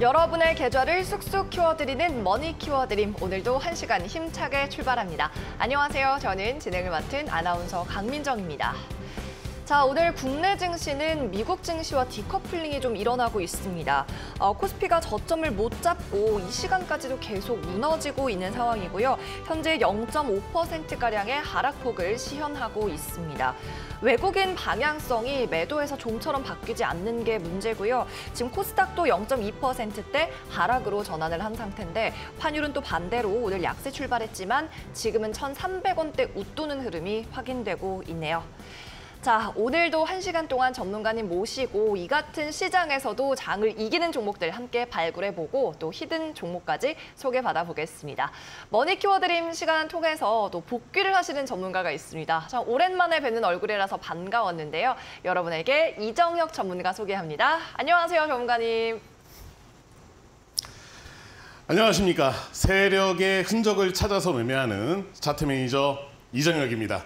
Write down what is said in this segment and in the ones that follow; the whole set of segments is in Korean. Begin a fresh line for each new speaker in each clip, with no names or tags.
여러분의 계좌를 쑥쑥 키워드리는 머니 키워드림 오늘도 한 시간 힘차게 출발합니다. 안녕하세요. 저는 진행을 맡은 아나운서 강민정입니다. 자, 오늘 국내 증시는 미국 증시와 디커플링이 좀 일어나고 있습니다. 어, 코스피가 저점을 못 잡고 이 시간까지도 계속 무너지고 있는 상황이고요. 현재 0.5%가량의 하락폭을 시현하고 있습니다. 외국인 방향성이 매도에서 종처럼 바뀌지 않는 게 문제고요. 지금 코스닥도 0.2%대 하락으로 전환을 한 상태인데 환율은 또 반대로 오늘 약세 출발했지만 지금은 1,300원대 웃도는 흐름이 확인되고 있네요. 자, 오늘도 한시간 동안 전문가님 모시고 이 같은 시장에서도 장을 이기는 종목들 함께 발굴해보고 또 히든 종목까지 소개받아 보겠습니다. 머니 키워드림 시간 통해서 또 복귀를 하시는 전문가가 있습니다. 참 오랜만에 뵙는 얼굴이라서 반가웠는데요. 여러분에게 이정혁 전문가 소개합니다. 안녕하세요, 전문가님.
안녕하십니까. 세력의 흔적을 찾아서 매매하는 차트 매니저 이정혁입니다.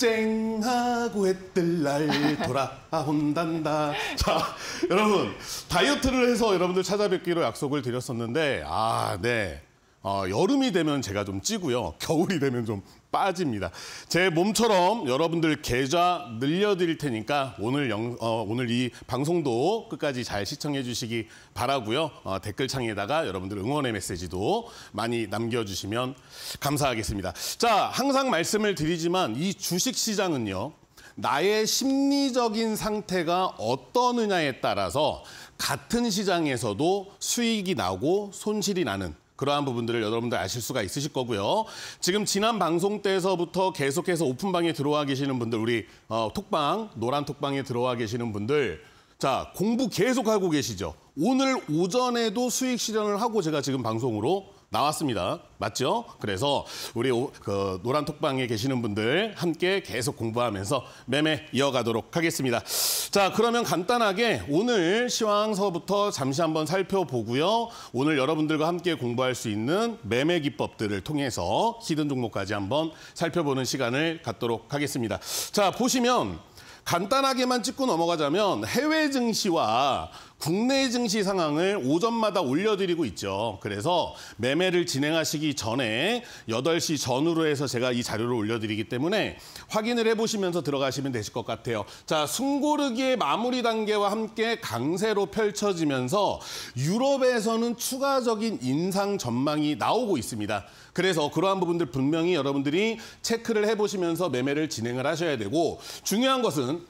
쨍하고 해뜰 날 돌아온단다. 자, 여러분 다이어트를 해서 여러분들 찾아뵙기로 약속을 드렸었는데 아, 네. 어, 여름이 되면 제가 좀 찌고요. 겨울이 되면 좀 빠집니다. 제 몸처럼 여러분들 계좌 늘려드릴 테니까 오늘 영, 어, 오늘 이 방송도 끝까지 잘 시청해 주시기 바라고요. 어, 댓글창에다가 여러분들 응원의 메시지도 많이 남겨주시면 감사하겠습니다. 자, 항상 말씀을 드리지만 이 주식시장은요. 나의 심리적인 상태가 어떠느냐에 따라서 같은 시장에서도 수익이 나고 손실이 나는 그러한 부분들을 여러분들 아실 수가 있으실 거고요. 지금 지난 방송 때서부터 계속해서 오픈방에 들어와 계시는 분들, 우리 어, 톡방, 노란 톡방에 들어와 계시는 분들 자 공부 계속하고 계시죠. 오늘 오전에도 수익 실현을 하고 제가 지금 방송으로 나왔습니다. 맞죠? 그래서 우리 오, 그 노란 톡방에 계시는 분들 함께 계속 공부하면서 매매 이어가도록 하겠습니다. 자, 그러면 간단하게 오늘 시황서부터 잠시 한번 살펴보고요. 오늘 여러분들과 함께 공부할 수 있는 매매 기법들을 통해서 히든 종목까지 한번 살펴보는 시간을 갖도록 하겠습니다. 자, 보시면 간단하게만 찍고 넘어가자면 해외 증시와 국내 증시 상황을 오전마다 올려드리고 있죠. 그래서 매매를 진행하시기 전에 8시 전후로 해서 제가 이 자료를 올려드리기 때문에 확인을 해보시면서 들어가시면 되실 것 같아요. 자, 숨고르기의 마무리 단계와 함께 강세로 펼쳐지면서 유럽에서는 추가적인 인상 전망이 나오고 있습니다. 그래서 그러한 부분들 분명히 여러분들이 체크를 해보시면서 매매를 진행을 하셔야 되고 중요한 것은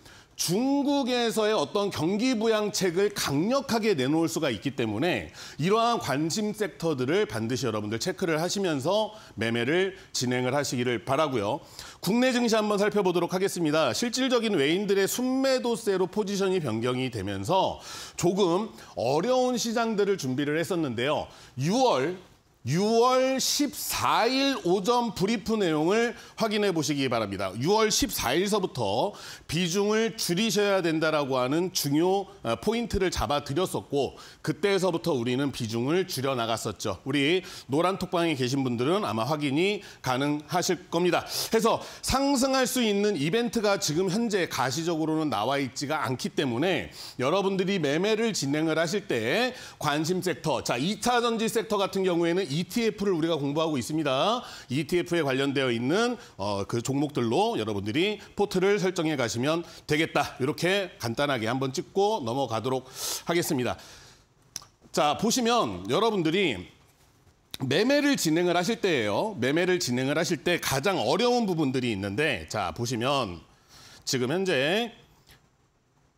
중국에서의 어떤 경기 부양책을 강력하게 내놓을 수가 있기 때문에 이러한 관심 섹터들을 반드시 여러분들 체크를 하시면서 매매를 진행을 하시기를 바라고요. 국내 증시 한번 살펴보도록 하겠습니다. 실질적인 외인들의 순매도세로 포지션이 변경이 되면서 조금 어려운 시장들을 준비를 했었는데요. 6월 6월 14일 오전 브리프 내용을 확인해 보시기 바랍니다. 6월 14일서부터 비중을 줄이셔야 된다라고 하는 중요 어, 포인트를 잡아드렸었고 그때서부터 우리는 비중을 줄여 나갔었죠. 우리 노란 톡방에 계신 분들은 아마 확인이 가능하실 겁니다. 해서 상승할 수 있는 이벤트가 지금 현재 가시적으로는 나와 있지가 않기 때문에 여러분들이 매매를 진행을 하실 때 관심 섹터, 자 2차 전지 섹터 같은 경우에는 ETF를 우리가 공부하고 있습니다. ETF에 관련되어 있는 어, 그 종목들로 여러분들이 포트를 설정해 가시면 되겠다. 이렇게 간단하게 한번 찍고 넘어가도록 하겠습니다. 자, 보시면 여러분들이 매매를 진행을 하실 때예요. 매매를 진행을 하실 때 가장 어려운 부분들이 있는데 자, 보시면 지금 현재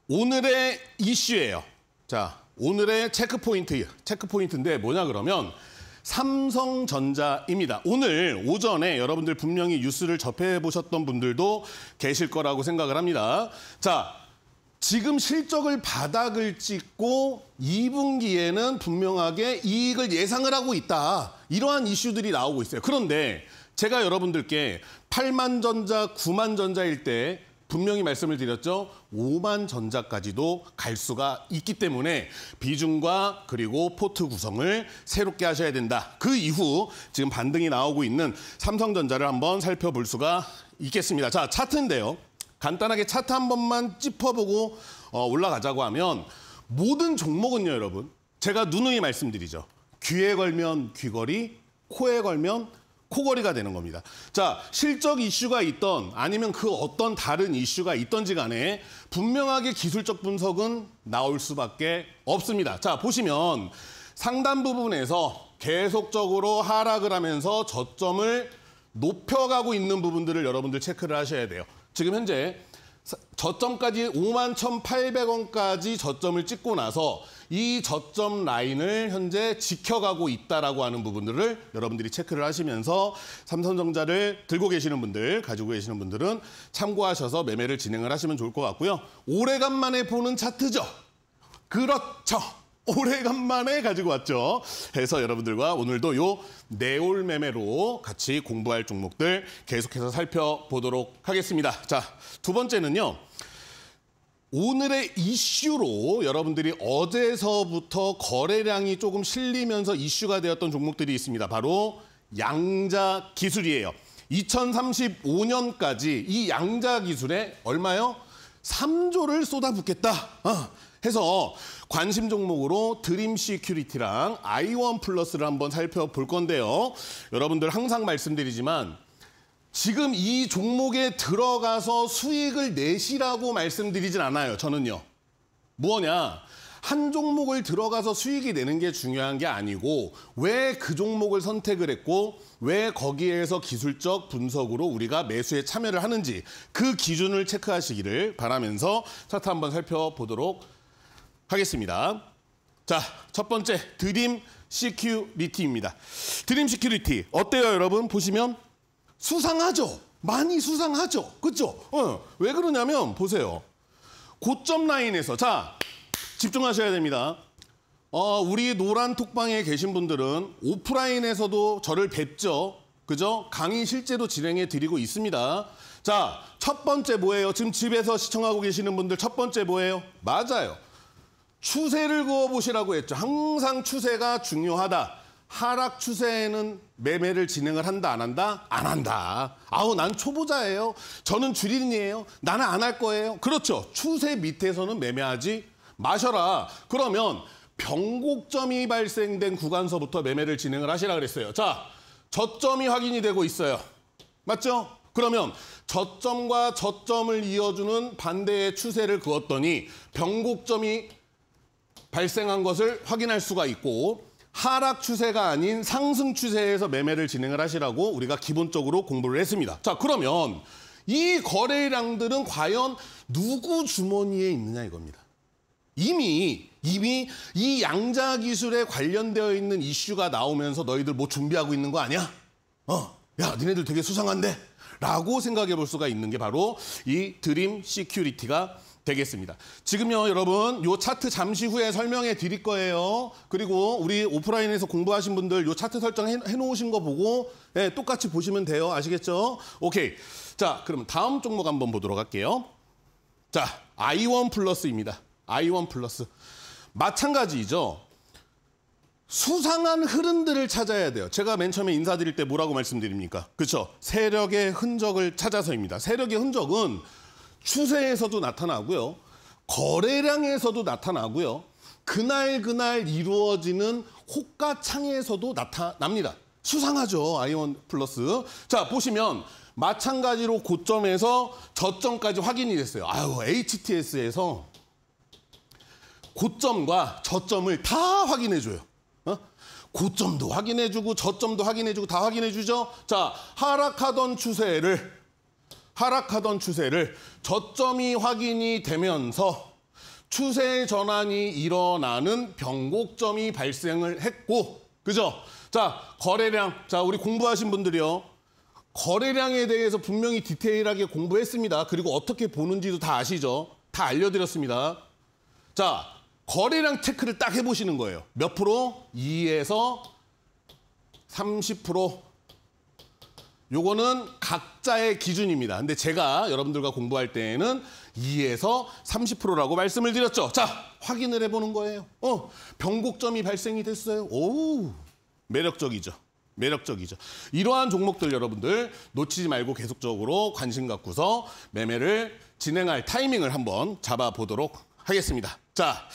오늘의 이슈예요. 자, 오늘의 체크 포인트, 체크 포인트인데 뭐냐 그러면 삼성전자입니다. 오늘 오전에 여러분들 분명히 뉴스를 접해보셨던 분들도 계실 거라고 생각을 합니다. 자, 지금 실적을 바닥을 찍고 2분기에는 분명하게 이익을 예상을 하고 있다. 이러한 이슈들이 나오고 있어요. 그런데 제가 여러분들께 8만 전자, 9만 전자일 때 분명히 말씀을 드렸죠. 5만 전자까지도 갈 수가 있기 때문에 비중과 그리고 포트 구성을 새롭게 하셔야 된다. 그 이후 지금 반등이 나오고 있는 삼성전자를 한번 살펴볼 수가 있겠습니다. 자, 차트인데요. 간단하게 차트 한 번만 짚어보고 어, 올라가자고 하면 모든 종목은요, 여러분. 제가 누누이 말씀드리죠. 귀에 걸면 귀걸이, 코에 걸면 코걸이가 되는 겁니다. 자, 실적 이슈가 있던 아니면 그 어떤 다른 이슈가 있던지 간에 분명하게 기술적 분석은 나올 수밖에 없습니다. 자, 보시면 상단 부분에서 계속적으로 하락을 하면서 저점을 높여가고 있는 부분들을 여러분들 체크를 하셔야 돼요. 지금 현재 저점까지 51,800원까지 저점을 찍고 나서 이 저점 라인을 현재 지켜가고 있다라고 하는 부분들을 여러분들이 체크를 하시면서 삼성전자를 들고 계시는 분들, 가지고 계시는 분들은 참고하셔서 매매를 진행을 하시면 좋을 것 같고요. 오래간만에 보는 차트죠. 그렇죠. 오래간만에 가지고 왔죠. 해서 여러분들과 오늘도 요 네올 매매로 같이 공부할 종목들 계속해서 살펴보도록 하겠습니다. 자, 두 번째는요. 오늘의 이슈로 여러분들이 어제서부터 거래량이 조금 실리면서 이슈가 되었던 종목들이 있습니다. 바로 양자 기술이에요. 2035년까지 이 양자 기술에 얼마요? 3조를 쏟아붓겠다. 어, 해서 관심 종목으로 드림 시큐리티랑 아이원 플러스를 한번 살펴볼 건데요. 여러분들 항상 말씀드리지만 지금 이 종목에 들어가서 수익을 내시라고 말씀드리진 않아요. 저는요. 뭐냐. 한 종목을 들어가서 수익이 내는 게 중요한 게 아니고 왜 그 종목을 선택을 했고 왜 거기에서 기술적 분석으로 우리가 매수에 참여를 하는지 그 기준을 체크하시기를 바라면서 차트 한번 살펴보도록 하겠습니다. 자, 첫 번째 드림 시큐리티입니다. 드림 시큐리티 어때요 여러분? 보시면 수상하죠. 많이 수상하죠. 그쵸 어, 왜 그러냐면 보세요. 고점 라인에서 자 집중하셔야 됩니다. 어, 우리 노란 톡방에 계신 분들은 오프라인에서도 저를 뵙죠. 그죠? 강의 실제로 진행해 드리고 있습니다. 자, 첫 번째 뭐예요? 지금 집에서 시청하고 계시는 분들 첫 번째 뭐예요? 맞아요. 추세를 그어보시라고 했죠. 항상 추세가 중요하다. 하락 추세에는 매매를 진행을 한다 안 한다 안 한다 아우 난 초보자예요 저는 주린이에요 나는 안 할 거예요 그렇죠 추세 밑에서는 매매하지 마셔라 그러면 변곡점이 발생된 구간서부터 매매를 진행을 하시라 그랬어요 자 저점이 확인이 되고 있어요 맞죠 그러면 저점과 저점을 이어주는 반대의 추세를 그었더니 변곡점이 발생한 것을 확인할 수가 있고 하락 추세가 아닌 상승 추세에서 매매를 진행을 하시라고 우리가 기본적으로 공부를 했습니다. 자, 그러면 이 거래량들은 과연 누구 주머니에 있느냐 이겁니다. 이미 이미 이 양자 기술에 관련되어 있는 이슈가 나오면서 너희들 뭐 준비하고 있는 거 아니야? 어, 야, 니네들 되게 수상한데? 라고 생각해 볼 수가 있는 게 바로 이 드림 시큐리티가 되겠습니다. 지금요, 여러분, 요 차트 잠시 후에 설명해 드릴 거예요. 그리고 우리 오프라인에서 공부하신 분들 요 차트 설정 해, 놓으신 거 보고 예, 똑같이 보시면 돼요. 아시겠죠? 오케이. 자, 그럼 다음 종목 한번 보도록 할게요. 자, 아이원 플러스입니다. 아이원 플러스. 마찬가지죠. 수상한 흐름들을 찾아야 돼요. 제가 맨 처음에 인사드릴 때 뭐라고 말씀드립니까? 그렇죠. 세력의 흔적을 찾아서입니다. 세력의 흔적은 추세에서도 나타나고요. 거래량에서도 나타나고요. 그날 그날 이루어지는 호가창에서도 나타납니다. 수상하죠, 아이온 플러스. 자, 보시면 마찬가지로 고점에서 저점까지 확인이 됐어요. 아유, HTS에서 고점과 저점을 다 확인해줘요. 어? 고점도 확인해주고 저점도 확인해주고 다 확인해주죠. 자, 하락하던 추세를 하락하던 추세를 저점이 확인이 되면서 추세 전환이 일어나는 변곡점이 발생을 했고 그죠? 자, 거래량. 자, 우리 공부하신 분들이요. 거래량에 대해서 분명히 디테일하게 공부했습니다. 그리고 어떻게 보는지도 다 아시죠? 다 알려드렸습니다. 자, 거래량 체크를 딱 해보시는 거예요. 몇 프로? 2에서 30%. 요거는 각자의 기준입니다. 근데 제가 여러분들과 공부할 때에는 2에서 30%라고 말씀을 드렸죠. 자, 확인을 해보는 거예요. 어, 변곡점이 발생이 됐어요. 오우, 매력적이죠. 매력적이죠. 이러한 종목들 여러분들 놓치지 말고 계속적으로 관심 갖고서 매매를 진행할 타이밍을 한번 잡아보도록 하겠습니다. 자,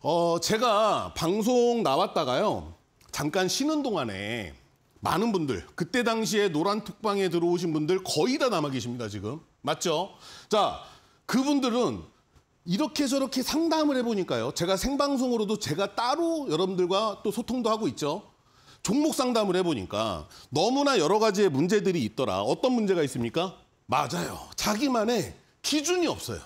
어, 제가 방송 나왔다가요. 잠깐 쉬는 동안에 많은 분들, 그때 당시에 노란 특방에 들어오신 분들 거의 다 남아 계십니다, 지금. 맞죠? 자, 그분들은 이렇게 저렇게 상담을 해보니까요. 제가 생방송으로도 제가 따로 여러분들과 또 소통도 하고 있죠. 종목 상담을 해보니까 너무나 여러 가지의 문제들이 있더라. 어떤 문제가 있습니까? 맞아요. 자기만의 기준이 없어요.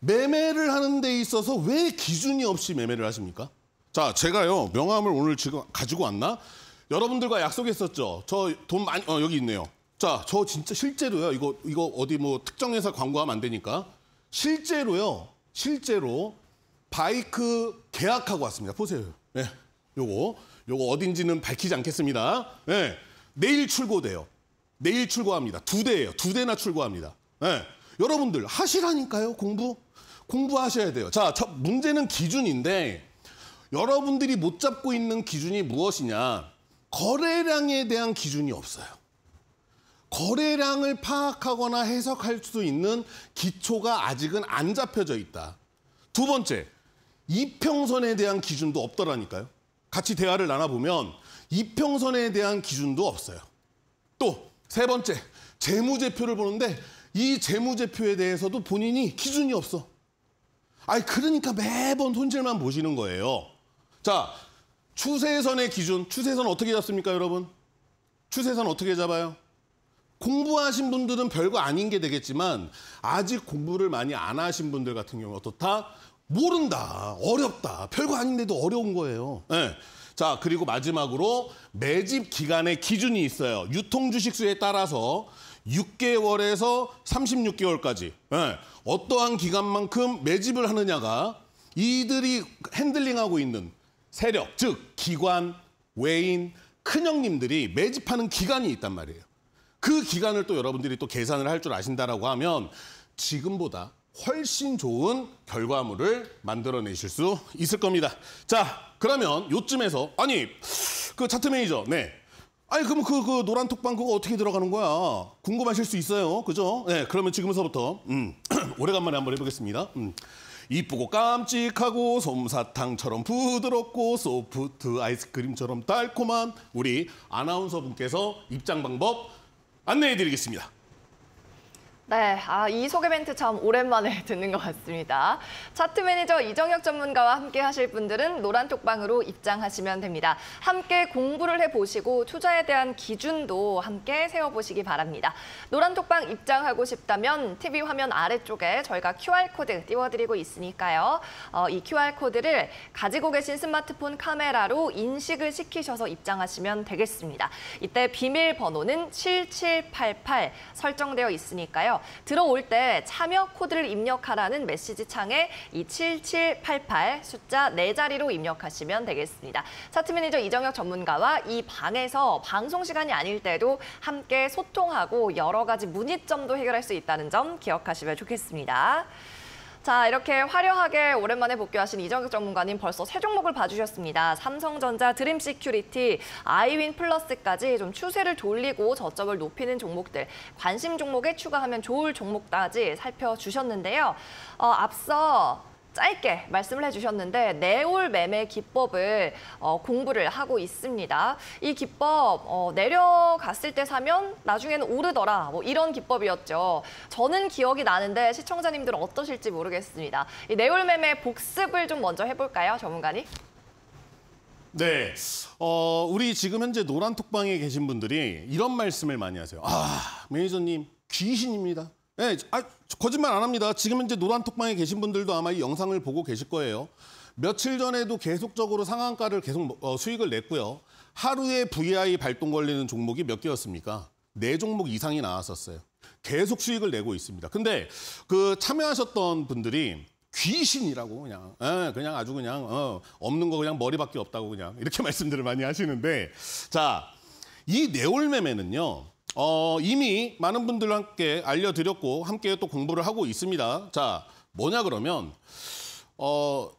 매매를 하는 데 있어서 왜 기준이 없이 매매를 하십니까? 자, 제가요, 명함을 오늘 지금 가지고 왔나? 여러분들과 약속했었죠. 저 돈 많이 어 여기 있네요. 자, 저 진짜 실제로요. 이거 이거 어디 뭐 특정 회사 광고하면 안 되니까 실제로요. 실제로 바이크 계약하고 왔습니다. 보세요. 예. 네, 요거 요거 어딘지는 밝히지 않겠습니다. 예. 네, 내일 출고돼요. 내일 출고합니다. 두 대예요. 두 대나 출고합니다. 예. 네, 여러분들 하시라니까요. 공부 공부하셔야 돼요. 자, 문제는 기준인데 여러분들이 못 잡고 있는 기준이 무엇이냐? 거래량에 대한 기준이 없어요. 거래량을 파악하거나 해석할 수도 있는 기초가 아직은 안 잡혀져 있다. 두 번째, 이평선에 대한 기준도 없더라니까요. 같이 대화를 나눠보면 이평선에 대한 기준도 없어요. 또 세 번째, 재무제표를 보는데 이 재무제표에 대해서도 본인이 기준이 없어. 아니 그러니까 매번 손질만 보시는 거예요. 자, 추세선의 기준, 추세선 어떻게 잡습니까, 여러분? 추세선 어떻게 잡아요? 공부하신 분들은 별거 아닌 게 되겠지만 아직 공부를 많이 안 하신 분들 같은 경우 는 어떻다? 모른다, 어렵다, 별거 아닌데도 어려운 거예요. 네. 자, 그리고 마지막으로 매집 기간의 기준이 있어요. 유통 주식수에 따라서 6개월에서 36개월까지 네. 예. 어떠한 기간만큼 매집을 하느냐가 이들이 핸들링하고 있는 세력, 즉 기관, 외인, 큰형님들이 매집하는 기간이 있단 말이에요. 그 기간을 또 여러분들이 또 계산을 할 줄 아신다라고 하면 지금보다 훨씬 좋은 결과물을 만들어내실 수 있을 겁니다. 자, 그러면 요쯤에서 아니 그 차트 매니저, 네. 아니 그럼 그, 그 노란 톡방 그거 어떻게 들어가는 거야? 궁금하실 수 있어요, 그죠? 네, 그러면 지금서부터 음, 오래간만에 한번 해보겠습니다. 음. 이쁘고 깜찍하고 솜사탕처럼 부드럽고 소프트 아이스크림처럼 달콤한 우리 아나운서 분께서 입장 방법 안내해 드리겠습니다.
네, 아, 이 소개 멘트 참 오랜만에 듣는 것 같습니다. 차트 매니저 이정혁 전문가와 함께 하실 분들은 노란톡방으로 입장하시면 됩니다. 함께 공부를 해보시고 투자에 대한 기준도 함께 세워보시기 바랍니다. 노란톡방 입장하고 싶다면 TV 화면 아래쪽에 저희가 QR코드 띄워드리고 있으니까요. 어, 이 QR코드를 가지고 계신 스마트폰 카메라로 인식을 시키셔서 입장하시면 되겠습니다. 이때 비밀번호는 7788 설정되어 있으니까요. 들어올 때 참여 코드를 입력하라는 메시지 창에 이 7788 숫자 4 자리로 입력하시면 되겠습니다. 차트 매니저 이정혁 전문가와 이 방에서 방송 시간이 아닐 때도 함께 소통하고 여러 가지 문의점도 해결할 수 있다는 점 기억하시면 좋겠습니다. 자, 이렇게 화려하게 오랜만에 복귀하신 이정혁 전문가님 벌써 세 종목을 봐주셨습니다. 삼성전자, 드림시큐리티, 아이윈 플러스까지 좀 추세를 돌리고 저점을 높이는 종목들, 관심 종목에 추가하면 좋을 종목까지 살펴주셨는데요. 어, 앞서 짧게 말씀을 해주셨는데 내올 매매 기법을 어, 공부를 하고 있습니다. 이 기법 어, 내려갔을 때 사면 나중에는 오르더라 뭐 이런 기법이었죠. 저는 기억이 나는데 시청자님들은 어떠실지 모르겠습니다. 이 내올 매매 복습을 좀 먼저 해볼까요, 전문가님?
네, 어, 우리 지금 현재 노란 톡방에 계신 분들이 이런 말씀을 많이 하세요. 아, 매니저님 귀신입니다. 네, 아, 거짓말 안 합니다. 지금 이제 노란 톡방에 계신 분들도 아마 이 영상을 보고 계실 거예요. 며칠 전에도 계속적으로 상한가를 계속 어, 수익을 냈고요. 하루에 VI 발동 걸리는 종목이 몇 개였습니까? 네 종목 이상이 나왔었어요. 계속 수익을 내고 있습니다. 근데 그 참여하셨던 분들이 귀신이라고 그냥 에, 예, 그냥 아주 그냥 어, 없는 거 그냥 머리밖에 없다고 그냥 이렇게 말씀들을 많이 하시는데 자이 네올 매매는요 어, 이미 많은 분들 함께 알려드렸고 함께 또 공부를 하고 있습니다. 자, 뭐냐 그러면 어,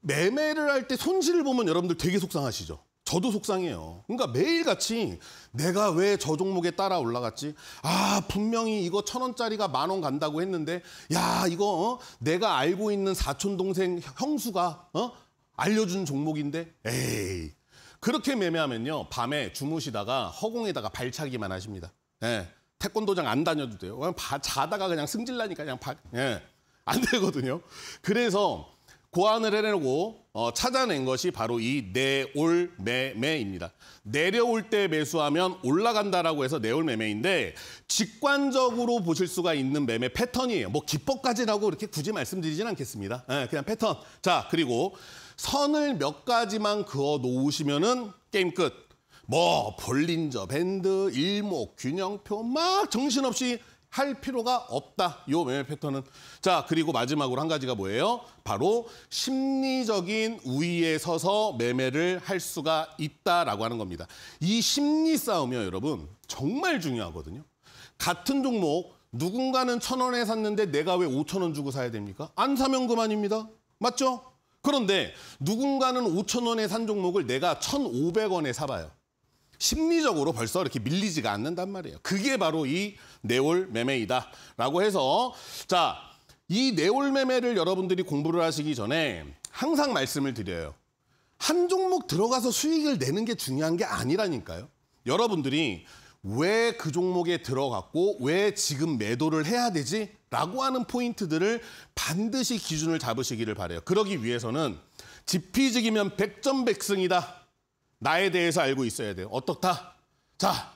매매를 할 때 손실을 보면 여러분들 되게 속상하시죠. 저도 속상해요. 그러니까 매일같이 내가 왜 저 종목에 따라 올라갔지? 아 분명히 이거 천 원짜리가 만 원 간다고 했는데 야 이거 어? 내가 알고 있는 사촌 동생 형수가 어? 알려준 종목인데 에이 그렇게 매매하면요. 밤에 주무시다가 허공에다가 발차기만 하십니다. 예. 태권도장 안 다녀도 돼요. 그냥 바, 자다가 그냥 승질나니까 그냥 바, 예. 안 되거든요. 그래서 고안을 해내고 어, 찾아낸 것이 바로 이 내올 매매입니다. 내려올 때 매수하면 올라간다라고 해서 내올 매매인데 직관적으로 보실 수가 있는 매매 패턴이에요. 뭐 기법까지라고 이렇게 굳이 말씀드리진 않겠습니다. 예, 그냥 패턴. 자 그리고 선을 몇 가지만 그어 놓으시면은 게임 끝. 뭐 볼린저 밴드, 일목, 균형표 막 정신없이 할 필요가 없다. 요 매매 패턴은. 자, 그리고 마지막으로 한 가지가 뭐예요? 바로 심리적인 우위에 서서 매매를 할 수가 있다라고 하는 겁니다. 이 심리 싸움이요, 여러분. 정말 중요하거든요. 같은 종목 누군가는 천 원에 샀는데 내가 왜 오천 원 주고 사야 됩니까? 안 사면 그만입니다. 맞죠? 그런데 누군가는 5천 원에 산 종목을 내가 1,500원에 사봐요. 심리적으로 벌써 이렇게 밀리지가 않는단 말이에요. 그게 바로 이 네올 매매이다라고 해서 자, 이 네올 매매를 여러분들이 공부를 하시기 전에 항상 말씀을 드려요. 한 종목 들어가서 수익을 내는 게 중요한 게 아니라니까요. 여러분들이 왜 그 종목에 들어갔고 왜 지금 매도를 해야 되지? 라고 하는 포인트들을 반드시 기준을 잡으시기를 바래요. 그러기 위해서는 지피지기면 백전백승이다. 나에 대해서 알고 있어야 돼요. 어떻다? 자,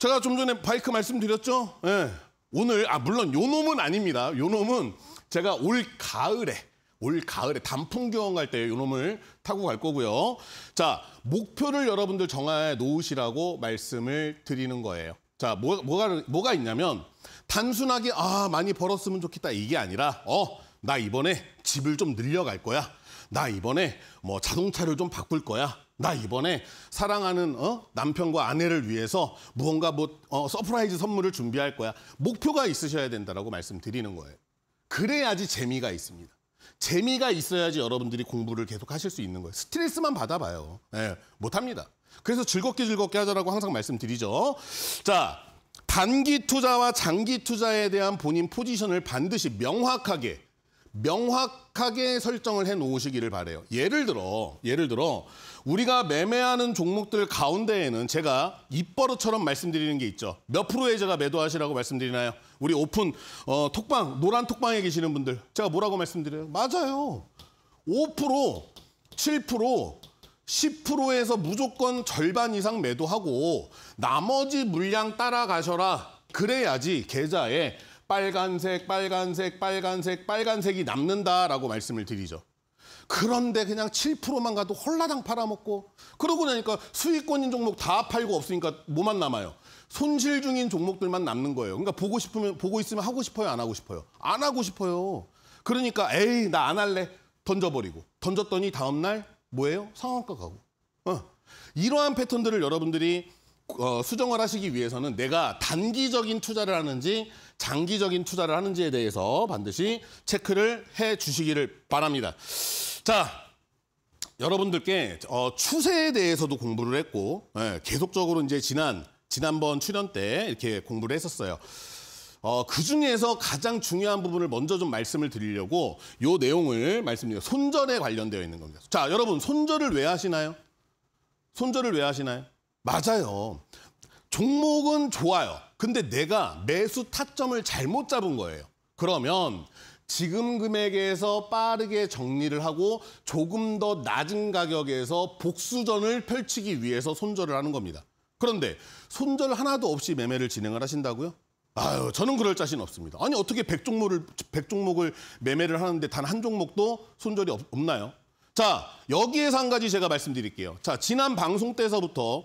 제가 좀 전에 바이크 말씀드렸죠? 네. 오늘 아 물론 요 놈은 아닙니다. 요 놈은 제가 올 가을에 올 가을에 단풍 경험 갈때요 놈을 타고 갈 거고요. 자, 목표를 여러분들 정해 놓으시라고 말씀을 드리는 거예요. 자, 뭐, 뭐가 뭐가 있냐면 단순하게 아 많이 벌었으면 좋겠다 이게 아니라 어나 이번에 집을 좀 늘려갈 거야. 나 이번에 뭐 자동차를 좀 바꿀 거야. 나 이번에 사랑하는 어? 남편과 아내를 위해서 무언가 뭐 어, 서프라이즈 선물을 준비할 거야. 목표가 있으셔야 된다라고 말씀드리는 거예요. 그래야지 재미가 있습니다. 재미가 있어야지 여러분들이 공부를 계속 하실 수 있는 거예요. 스트레스만 받아봐요. 예, 네, 못합니다. 그래서 즐겁게 즐겁게 하자라고 항상 말씀드리죠. 자, 단기 투자와 장기 투자에 대한 본인 포지션을 반드시 명확하게 명확하게 설정을 해 놓으시기를 바래요. 예를 들어 예를 들어 우리가 매매하는 종목들 가운데에는 제가 입버릇처럼 말씀드리는 게 있죠. 몇 프로에 제가 매도하시라고 말씀드리나요? 우리 오픈 어, 톡방 노란 톡방에 계시는 분들 제가 뭐라고 말씀드려요? 맞아요. 5% 7% 10%에서 무조건 절반 이상 매도하고 나머지 물량 따라가셔라. 그래야지 계좌에 빨간색, 빨간색, 빨간색, 빨간색이 남는다라고 말씀을 드리죠. 그런데 그냥 7%만 가도 홀라당 팔아먹고 그러고 나니까 수익권인 종목 다 팔고 없으니까 뭐만 남아요? 손실 중인 종목들만 남는 거예요. 그러니까 보고 싶으면 보고 있으면 하고 싶어요, 안 하고 싶어요? 안 하고 싶어요. 그러니까 에이, 나 안 할래. 던져버리고 던졌더니 다음 날 뭐예요? 상황가 가구. 어. 이러한 패턴들을 여러분들이 어, 수정을 하시기 위해서는 내가 단기적인 투자를 하는지 장기적인 투자를 하는지에 대해서 반드시 체크를 해 주시기를 바랍니다. 자, 여러분들께 어, 추세에 대해서도 공부를 했고 예, 계속적으로 이제 지난 지난번 출연 때 이렇게 공부를 했었어요. 어, 그 중에서 가장 중요한 부분을 먼저 좀 말씀을 드리려고 이 내용을 말씀드려요. 손절에 관련되어 있는 겁니다. 자, 여러분 손절을 왜 하시나요? 손절을 왜 하시나요? 맞아요. 종목은 좋아요. 근데 내가 매수 타점을 잘못 잡은 거예요. 그러면 지금 금액에서 빠르게 정리를 하고 조금 더 낮은 가격에서 복수전을 펼치기 위해서 손절을 하는 겁니다. 그런데 손절 하나도 없이 매매를 진행을 하신다고요? 아유, 저는 그럴 자신 없습니다. 아니, 어떻게 백종목을1종목을 매매를 하는데 단 한 종목도 손절이 없, 없나요? 자, 여기에서 한 가지 제가 말씀드릴게요. 자, 지난 방송 때서부터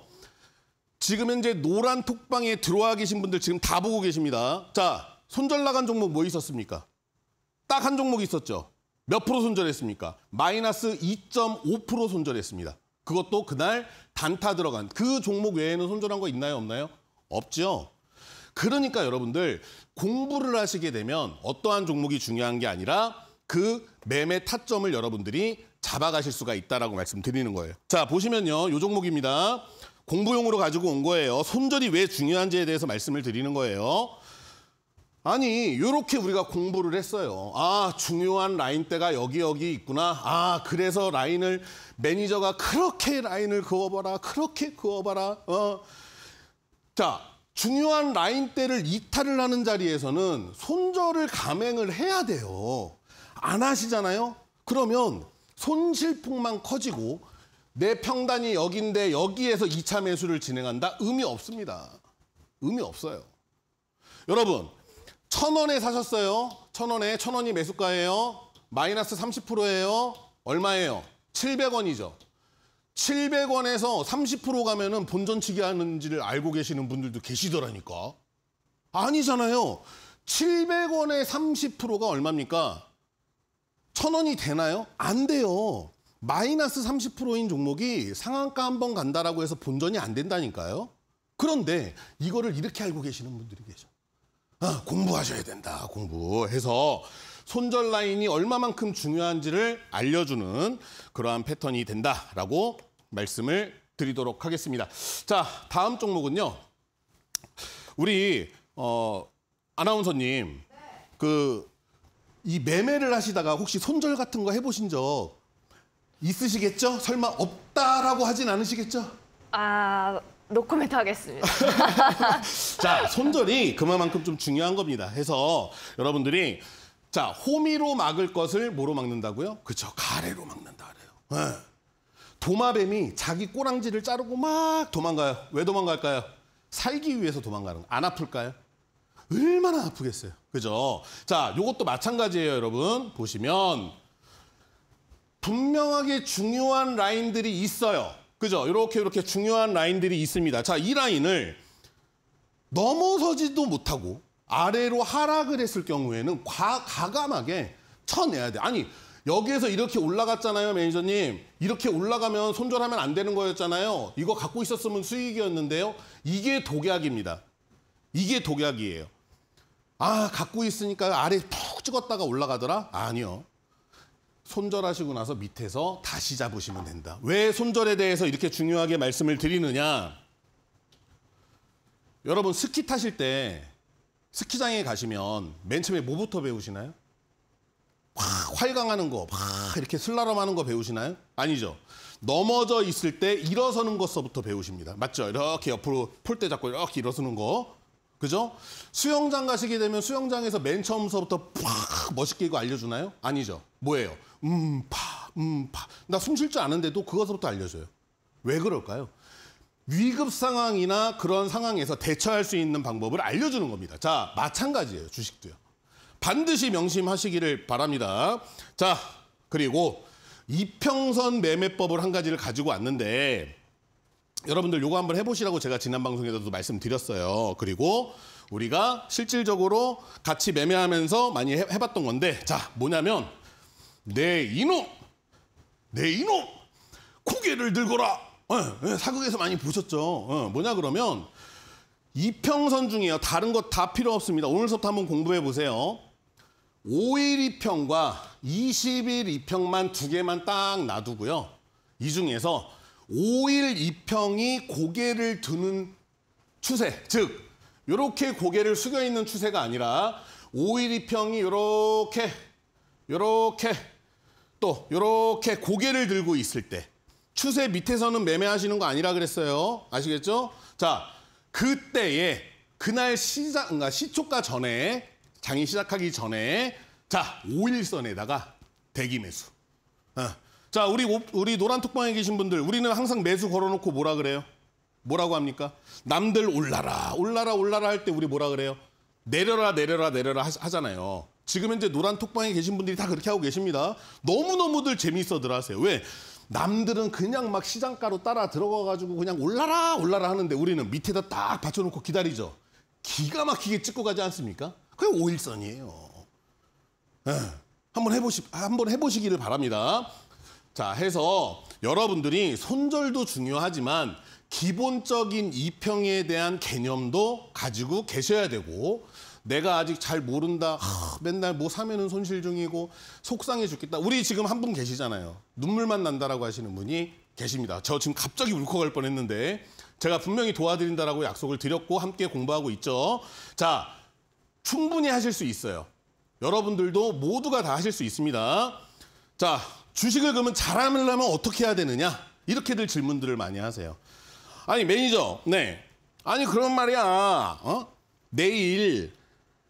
지금 현재 노란 톡방에 들어와 계신 분들 지금 다 보고 계십니다. 자, 손절 나간 종목 뭐 있었습니까? 딱 한 종목 있었죠. 몇 프로 손절했습니까? 마이너스 2.5% 손절했습니다. 그것도 그날 단타 들어간 그 종목 외에는 손절한 거 있나요 없나요? 없죠. 그러니까 여러분들 공부를 하시게 되면 어떠한 종목이 중요한 게 아니라 그 매매 타점을 여러분들이 잡아가실 수가 있다라고 말씀드리는 거예요. 자, 보시면요. 요 종목입니다. 공부용으로 가지고 온 거예요. 손절이 왜 중요한지에 대해서 말씀을 드리는 거예요. 아니, 이렇게 우리가 공부를 했어요. 아, 중요한 라인대가 여기 여기 있구나. 아, 그래서 라인을 매니저가 그렇게 라인을 그어봐라. 그렇게 그어봐라. 어. 자, 중요한 라인대를 이탈을 하는 자리에서는 손절을 감행을 해야 돼요. 안 하시잖아요. 그러면 손실폭만 커지고 내 평단이 여기인데 여기에서 2차 매수를 진행한다? 의미 없습니다. 의미 없어요. 여러분, 천 원에 사셨어요. 천 원에 천 원이 매수가예요. 마이너스 30%예요. 얼마예요? 700원이죠. 700원에서 30% 가면은 본전치기 하는지를 알고 계시는 분들도 계시더라니까. 아니잖아요. 700원에 30%가 얼마입니까? 1 0 0 0원이 되나요? 안 돼요. 마이너스 30%인 종목이 상한가 한번 간다라고 해서 본전이 안 된다니까요. 그런데 이거를 이렇게 알고 계시는 분들이 계셔. 아, 공부하셔야 된다. 공부해서 손절 라인이 얼마만큼 중요한지를 알려주는 그러한 패턴이 된다라고 말씀을 드리도록 하겠습니다. 자, 다음 종목은요. 우리 어, 아나운서님, 네. 그이 매매를 하시다가 혹시 손절 같은 거 해보신 적 있으시겠죠? 설마 없다라고 하진 않으시겠죠? 아, 노코멘트 하겠습니다. 자, 손절이 그만큼 좀 중요한 겁니다. 해서 여러분들이 자, 호미로 막을 것을 뭐로 막는다고요? 그렇죠. 가래로 막는다 그래요. 네. 도마뱀이 자기 꼬랑지를 자르고 막 도망가요. 왜 도망갈까요? 살기 위해서 도망가는 거. 안 아플까요? 얼마나 아프겠어요. 그죠? 자, 요것도 마찬가지예요, 여러분. 보시면 분명하게 중요한 라인들이 있어요. 그죠? 이렇게 이렇게 중요한 라인들이 있습니다. 자, 이 라인을 넘어서지도 못하고 아래로 하락을 했을 경우에는 과, 가감하게 쳐내야 돼. 아니 여기에서 이렇게 올라갔잖아요, 매니저님. 이렇게 올라가면 손절하면 안 되는 거였잖아요. 이거 갖고 있었으면 수익이었는데요. 이게 독약입니다. 이게 독약이에요. 아, 갖고 있으니까 아래 푹 찍었다가 올라가더라? 아니요. 손절하시고 나서 밑에서 다시 잡으시면 된다. 왜 손절에 대해서 이렇게 중요하게 말씀을 드리느냐? 여러분 스키 타실 때 스키장에 가시면 맨 처음에 뭐부터 배우시나요? 막 활강하는 거, 막 이렇게 슬라럼 하는 거 배우시나요? 아니죠. 넘어져 있을 때 일어서는 것서부터 배우십니다. 맞죠? 이렇게 옆으로 풀때 잡고 이렇게 일어서는 거. 그죠? 수영장 가시게 되면 수영장에서 맨 처음서부터 팍 멋있게 이거 알려주나요? 아니죠. 뭐예요? 음, 파, 음, 파. 나 숨 쉴 줄 아는데도 그것부터 알려줘요. 왜 그럴까요? 위급 상황이나 그런 상황에서 대처할 수 있는 방법을 알려주는 겁니다. 자, 마찬가지예요. 주식도요. 반드시 명심하시기를 바랍니다. 자, 그리고 이평선 매매법을 한 가지를 가지고 왔는데 여러분들 요거 한번 해보시라고 제가 지난 방송에서도 말씀드렸어요. 그리고 우리가 실질적으로 같이 매매하면서 많이 해, 해봤던 건데 자, 뭐냐면 내 이놈, 내 이놈, 고개를 들거라. 네, 사극에서 많이 보셨죠. 네, 뭐냐 그러면 이평선 중이에요. 다른 것 다 필요 없습니다. 오늘부터 한번 공부해 보세요. 5일 2평과 20일 2평만 두 개만 딱 놔두고요. 이 중에서 5일 2평이 고개를 드는 추세, 즉 이렇게 고개를 숙여 있는 추세가 아니라 5일 2평이 이렇게, 이렇게, 또 이렇게 고개를 들고 있을 때 추세 밑에서는 매매하시는 거 아니라 그랬어요. 아시겠죠? 자, 그때에 그날 시작, 그러 그러니까 시초가 전에 장이 시작하기 전에 자, 5일선에다가 대기 매수. 어. 자, 우리 우리 노란 톡방에 계신 분들 우리는 항상 매수 걸어놓고 뭐라 그래요? 뭐라고 합니까? 남들 올라라, 올라라, 올라라 할 때 우리 뭐라 그래요? 내려라, 내려라, 내려라 하잖아요. 지금 현재 노란 톡방에 계신 분들이 다 그렇게 하고 계십니다. 너무너무들 재미있어들 하세요. 왜? 남들은 그냥 막 시장가로 따라 들어가가지고 그냥 올라라 올라라 하는데 우리는 밑에다 딱 받쳐놓고 기다리죠. 기가 막히게 찍고 가지 않습니까? 그게 오일선이에요. 네. 한번 해보시 한번 해보시기를 바랍니다. 자 해서 여러분들이 손절도 중요하지만 기본적인 이평에 대한 개념도 가지고 계셔야 되고 내가 아직 잘 모른다. 하, 맨날 뭐 사면은 손실 중이고 속상해 죽겠다. 우리 지금 한 분 계시잖아요. 눈물만 난다라고 하시는 분이 계십니다. 저 지금 갑자기 울컥할 뻔했는데 제가 분명히 도와드린다라고 약속을 드렸고 함께 공부하고 있죠. 자, 충분히 하실 수 있어요. 여러분들도 모두가 다 하실 수 있습니다. 자, 주식을 그러면 잘하려면 어떻게 해야 되느냐? 이렇게들 질문들을 많이 하세요. 아니 매니저, 네. 아니 그런 말이야. 어? 내일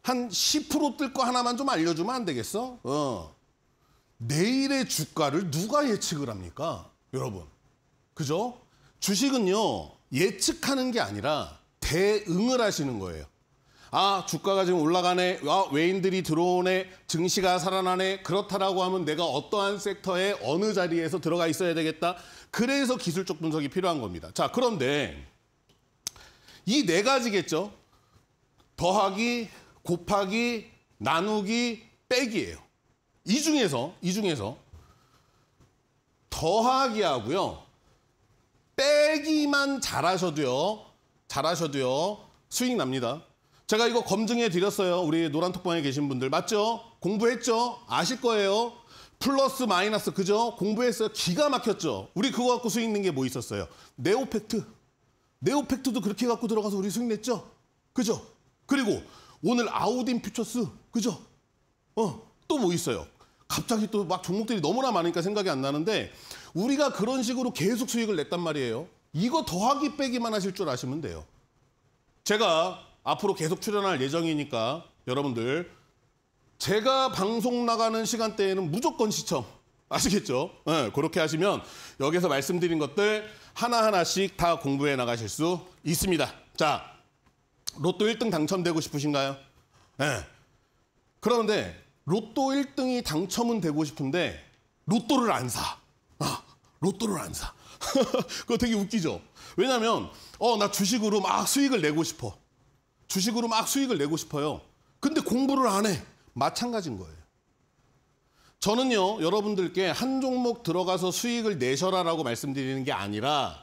한 10%뜰 거 하나만 좀 알려주면 안 되겠어? 어. 내일의 주가를 누가 예측을 합니까? 여러분. 그죠? 주식은요, 예측하는 게 아니라 대응을 하시는 거예요. 아, 주가가 지금 올라가네. 아, 외인들이 들어오네. 증시가 살아나네. 그렇다라고 하면 내가 어떠한 섹터에 어느 자리에서 들어가 있어야 되겠다. 그래서 기술적 분석이 필요한 겁니다. 자, 그런데 이 네 가지겠죠. 더하기 곱하기, 나누기, 빼기예요. 이 중에서 이 중에서 더하기 하고요. 빼기만 잘하셔도요. 잘하셔도요. 수익 납니다. 제가 이거 검증해 드렸어요. 우리 노란톡방에 계신 분들. 맞죠? 공부했죠? 아실 거예요. 플러스 마이너스 그죠? 공부했어요. 기가 막혔죠? 우리 그거 갖고 수익 낸 게 뭐 있었어요? 네오팩트. 네오팩트도 그렇게 갖고 들어가서 우리 수익 냈죠? 그죠? 그리고 오늘 아우딘 퓨처스 그죠? 어또 뭐 있어요? 갑자기 또 막 종목들이 너무나 많으니까 생각이 안 나는데 우리가 그런 식으로 계속 수익을 냈단 말이에요. 이거 더하기 빼기만 하실 줄 아시면 돼요. 제가 앞으로 계속 출연할 예정이니까 여러분들 제가 방송 나가는 시간대에는 무조건 시청 아시겠죠? 네, 그렇게 하시면 여기서 말씀드린 것들 하나하나씩 다 공부해 나가실 수 있습니다. 자, 로또 1등 당첨되고 싶으신가요? 예. 네. 그런데 로또 1등이 당첨은 되고 싶은데 로또를 안 사. 아, 로또를 안 사. 그거 되게 웃기죠? 왜냐면 어, 나 주식으로 막 수익을 내고 싶어. 주식으로 막 수익을 내고 싶어요. 근데 공부를 안 해. 마찬가지인 거예요. 저는요, 여러분들께 한 종목 들어가서 수익을 내셔라라고 말씀드리는 게 아니라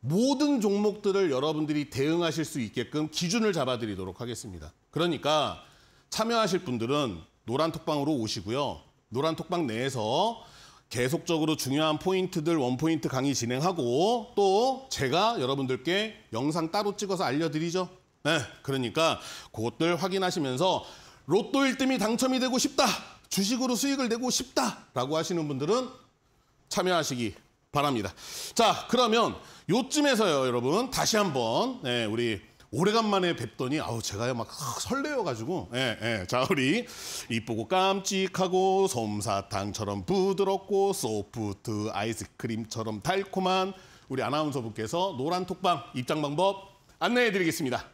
모든 종목들을 여러분들이 대응하실 수 있게끔 기준을 잡아드리도록 하겠습니다. 그러니까 참여하실 분들은 노란 톡방으로 오시고요. 노란 톡방 내에서 계속적으로 중요한 포인트들 원포인트 강의 진행하고 또 제가 여러분들께 영상 따로 찍어서 알려드리죠. 네, 그러니까 그것들 확인하시면서 로또 1등이 당첨이 되고 싶다. 주식으로 수익을 내고 싶다라고 하시는 분들은 참여하시기 바랍니다. 자, 그러면 요쯤에서요, 여러분. 다시 한번 네, 우리 오래간만에 뵙더니 아우 제가요 막 설레여가지고 예, 예. 자 우리 이쁘고 깜찍하고 솜사탕처럼 부드럽고 소프트 아이스크림처럼 달콤한 우리 아나운서분께서 노란 톡방 입장 방법 안내해드리겠습니다.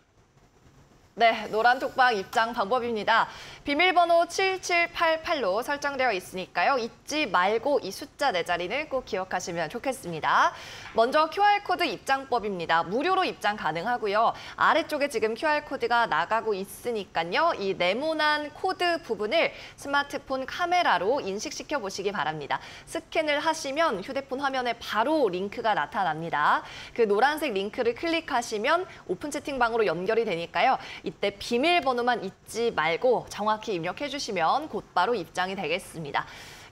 네, 노란 톡방 입장 방법입니다. 비밀번호 7788로 설정되어 있으니까요. 잊지 말고 이 숫자 네 자리는 꼭 기억하시면 좋겠습니다. 먼저 QR코드 입장법입니다. 무료로 입장 가능하고요. 아래쪽에 지금 QR코드가 나가고 있으니까요. 이 네모난 코드 부분을 스마트폰 카메라로 인식시켜 보시기 바랍니다. 스캔을 하시면 휴대폰 화면에 바로 링크가 나타납니다. 그 노란색 링크를 클릭하시면 오픈 채팅방으로 연결이 되니까요. 이때 비밀번호만 잊지 말고 정확히 입력해 주시면 곧바로 입장이 되겠습니다.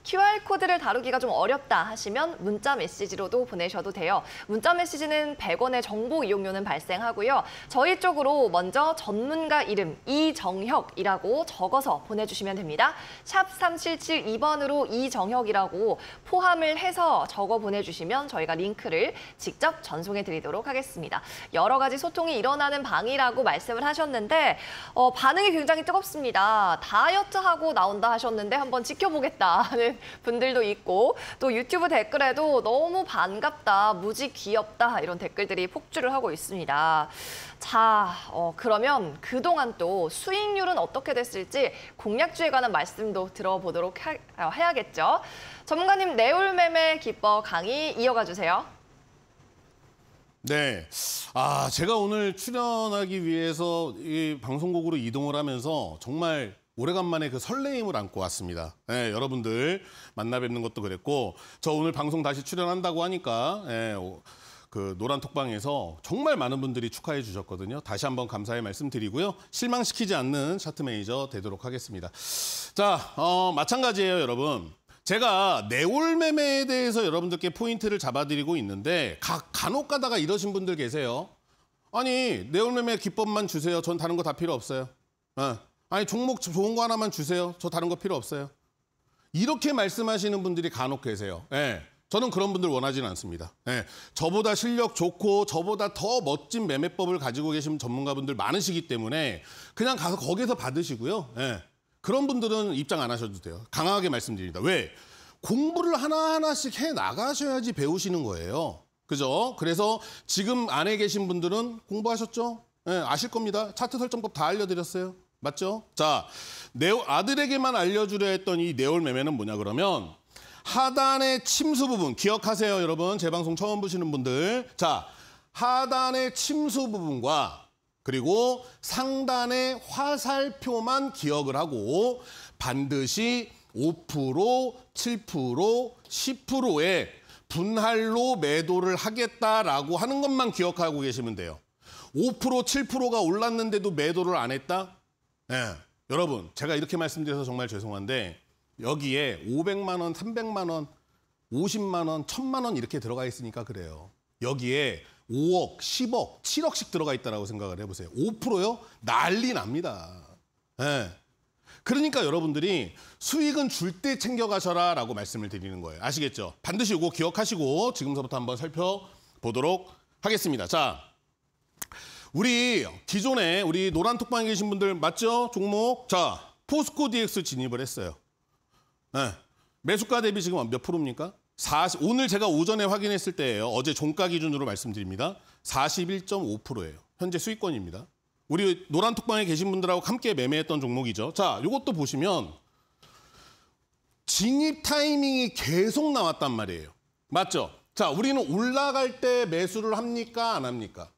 QR코드를 다루기가 좀 어렵다 하시면 문자 메시지로도 보내셔도 돼요. 문자 메시지는 100원의 정보 이용료는 발생하고요. 저희 쪽으로 먼저 전문가 이름 이정혁이라고 적어서 보내주시면 됩니다. 샵 3772번으로 이정혁이라고 포함을 해서 적어 보내주시면 저희가 링크를 직접 전송해 드리도록 하겠습니다. 여러 가지 소통이 일어나는 방이라고 말씀을 하셨는데 어, 반응이 굉장히 뜨겁습니다. 다이어트하고 나온다 하셨는데 한번 지켜보겠다는 분들도 있고 또 유튜브 댓글에도 너무 반갑다, 무지 귀엽다 이런 댓글들이 폭주를 하고 있습니다. 자, 어, 그러면 그동안 또 수익률은 어떻게 됐을지 공략주에 관한 말씀도 들어보도록 하, 어, 해야겠죠. 전문가님, 내울매매 기법 강의 이어가 주세요.
네. 아, 제가 오늘 출연하기 위해서 이 방송국으로 이동을 하면서 정말 오래간만에 그 설레임을 안고 왔습니다. 예, 여러분들 만나 뵙는 것도 그랬고 저 오늘 방송 다시 출연한다고 하니까 예, 그 노란 톡방에서 정말 많은 분들이 축하해 주셨거든요. 다시 한번 감사의 말씀 드리고요. 실망시키지 않는 차트 매니저 되도록 하겠습니다. 자, 어, 마찬가지예요, 여러분. 제가 내올 매매에 대해서 여러분들께 포인트를 잡아드리고 있는데 가, 간혹 가다가 이러신 분들 계세요. 아니, 내올 매매 기법만 주세요. 전 다른 거 다 필요 없어요. 어. 아니 종목 좋은 거 하나만 주세요. 저 다른 거 필요 없어요. 이렇게 말씀하시는 분들이 간혹 계세요. 예. 저는 그런 분들 원하지는 않습니다. 예. 저보다 실력 좋고 저보다 더 멋진 매매법을 가지고 계신 전문가분들 많으시기 때문에 그냥 가서 거기서 받으시고요. 예. 그런 분들은 입장 안 하셔도 돼요. 강하게 말씀드립니다. 왜? 공부를 하나하나씩 해 나가셔야지 배우시는 거예요. 그죠? 그래서 지금 안에 계신 분들은 공부하셨죠? 예, 아실 겁니다. 차트 설정법 다 알려드렸어요. 맞죠? 자, 네 아들에게만 알려주려 했던 이 네올 매매는 뭐냐 그러면 하단의 침수 부분 기억하세요 여러분 재 방송 처음 보시는 분들 자 하단의 침수 부분과 그리고 상단의 화살표만 기억을 하고 반드시 5%, 7%, 10%의 분할로 매도를 하겠다라고 하는 것만 기억하고 계시면 돼요. 5%, 7%가 올랐는데도 매도를 안 했다? 네, 여러분 제가 이렇게 말씀드려서 정말 죄송한데 여기에 500만 원, 300만 원, 50만 원, 1000만 원 이렇게 들어가 있으니까 그래요. 여기에 5억, 10억, 7억씩 들어가 있다라고 생각을 해보세요. 5%요? 난리 납니다. 네. 그러니까 여러분들이 수익은 줄 때 챙겨가셔라 라고 말씀을 드리는 거예요. 아시겠죠? 반드시 이거 기억하시고 지금서부터 한번 살펴보도록 하겠습니다. 자, 우리 기존에 우리 노란 톡방에 계신 분들 맞죠? 종목. 자, 포스코 DX 진입을 했어요. 네. 매수가 대비 지금 몇 프로입니까? 40, 오늘 제가 오전에 확인했을 때예요. 어제 종가 기준으로 말씀드립니다. 41.5%예요. 현재 수익권입니다. 우리 노란 톡방에 계신 분들하고 함께 매매했던 종목이죠. 자, 이것도 보시면 진입 타이밍이 계속 나왔단 말이에요. 맞죠? 자, 우리는 올라갈 때 매수를 합니까? 안 합니까?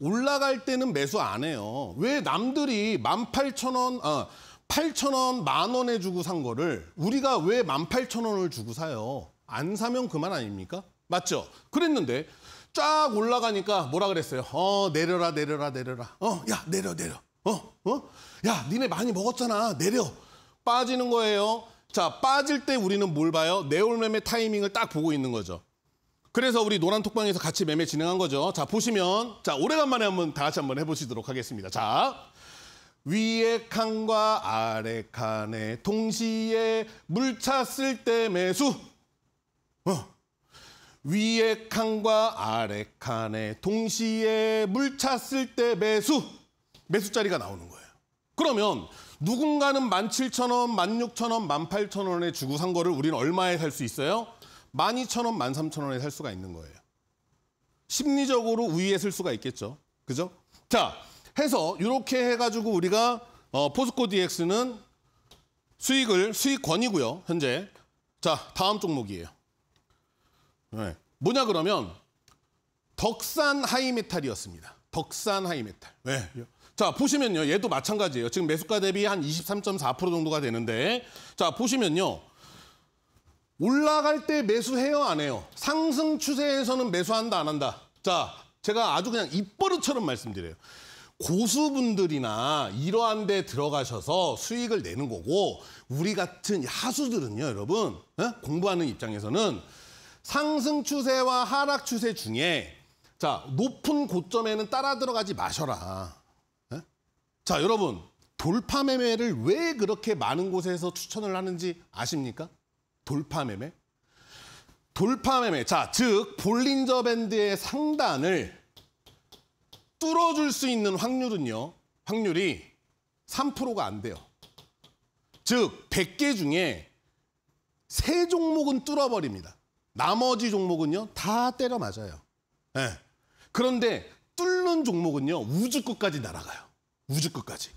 올라갈 때는 매수 안 해요. 왜 남들이 18,000원, 아, 8,000원, 만 원에 주고 산 거를 우리가 왜 18,000원을 주고 사요? 안 사면 그만 아닙니까? 맞죠? 그랬는데 쫙 올라가니까 뭐라 그랬어요? 어, 내려라, 내려라, 내려라. 어, 야, 내려, 내려. 어, 어? 야, 니네 많이 먹었잖아. 내려. 빠지는 거예요. 자, 빠질 때 우리는 뭘 봐요? 내올 매매 타이밍을 딱 보고 있는 거죠. 그래서 우리 노란 톡방에서 같이 매매 진행한 거죠. 자, 보시면 자, 오래간만에 한번 다 같이 한번 해 보시도록 하겠습니다. 자. 위에 칸과 아래 칸에 동시에 물 찼을 때 매수. 어. 위에 칸과 아래 칸에 동시에 물 찼을 때 매수. 매수자리가 나오는 거예요. 그러면 누군가는 17,000원, 16,000원, 18,000원에 주고 산 거를 우리는 얼마에 살 수 있어요? 12,000원, 13,000원에 살 수가 있는 거예요. 심리적으로 우위에 쓸 수가 있겠죠. 그죠? 자, 해서 이렇게 해가지고 우리가 어, 포스코 DX는 수익을 수익권이고요. 현재 자 다음 종목이에요. 네. 뭐냐 그러면 덕산 하이메탈이었습니다. 덕산 하이메탈. 네. 자 보시면요, 얘도 마찬가지예요. 지금 매수가 대비 한 23.4% 정도가 되는데 자 보시면요, 올라갈 때 매수해요, 안 해요? 상승 추세에서는 매수한다, 안 한다? 자, 제가 아주 그냥 입버릇처럼 말씀드려요. 고수분들이나 이러한 데 들어가셔서 수익을 내는 거고 우리 같은 하수들은요, 여러분, 어? 공부하는 입장에서는 상승 추세와 하락 추세 중에 자 높은 고점에는 따라 들어가지 마셔라. 에? 어? 자 여러분 돌파 매매를 왜 그렇게 많은 곳에서 추천을 하는지 아십니까? 돌파 매매. 돌파 매매. 자, 즉 볼린저 밴드의 상단을 뚫어줄 수 있는 확률은요. 확률이 3%가 안 돼요. 즉 100개 중에 세 종목은 뚫어버립니다. 나머지 종목은요. 다 때려 맞아요. 네. 그런데 뚫는 종목은요. 우주 끝까지 날아가요. 우주 끝까지.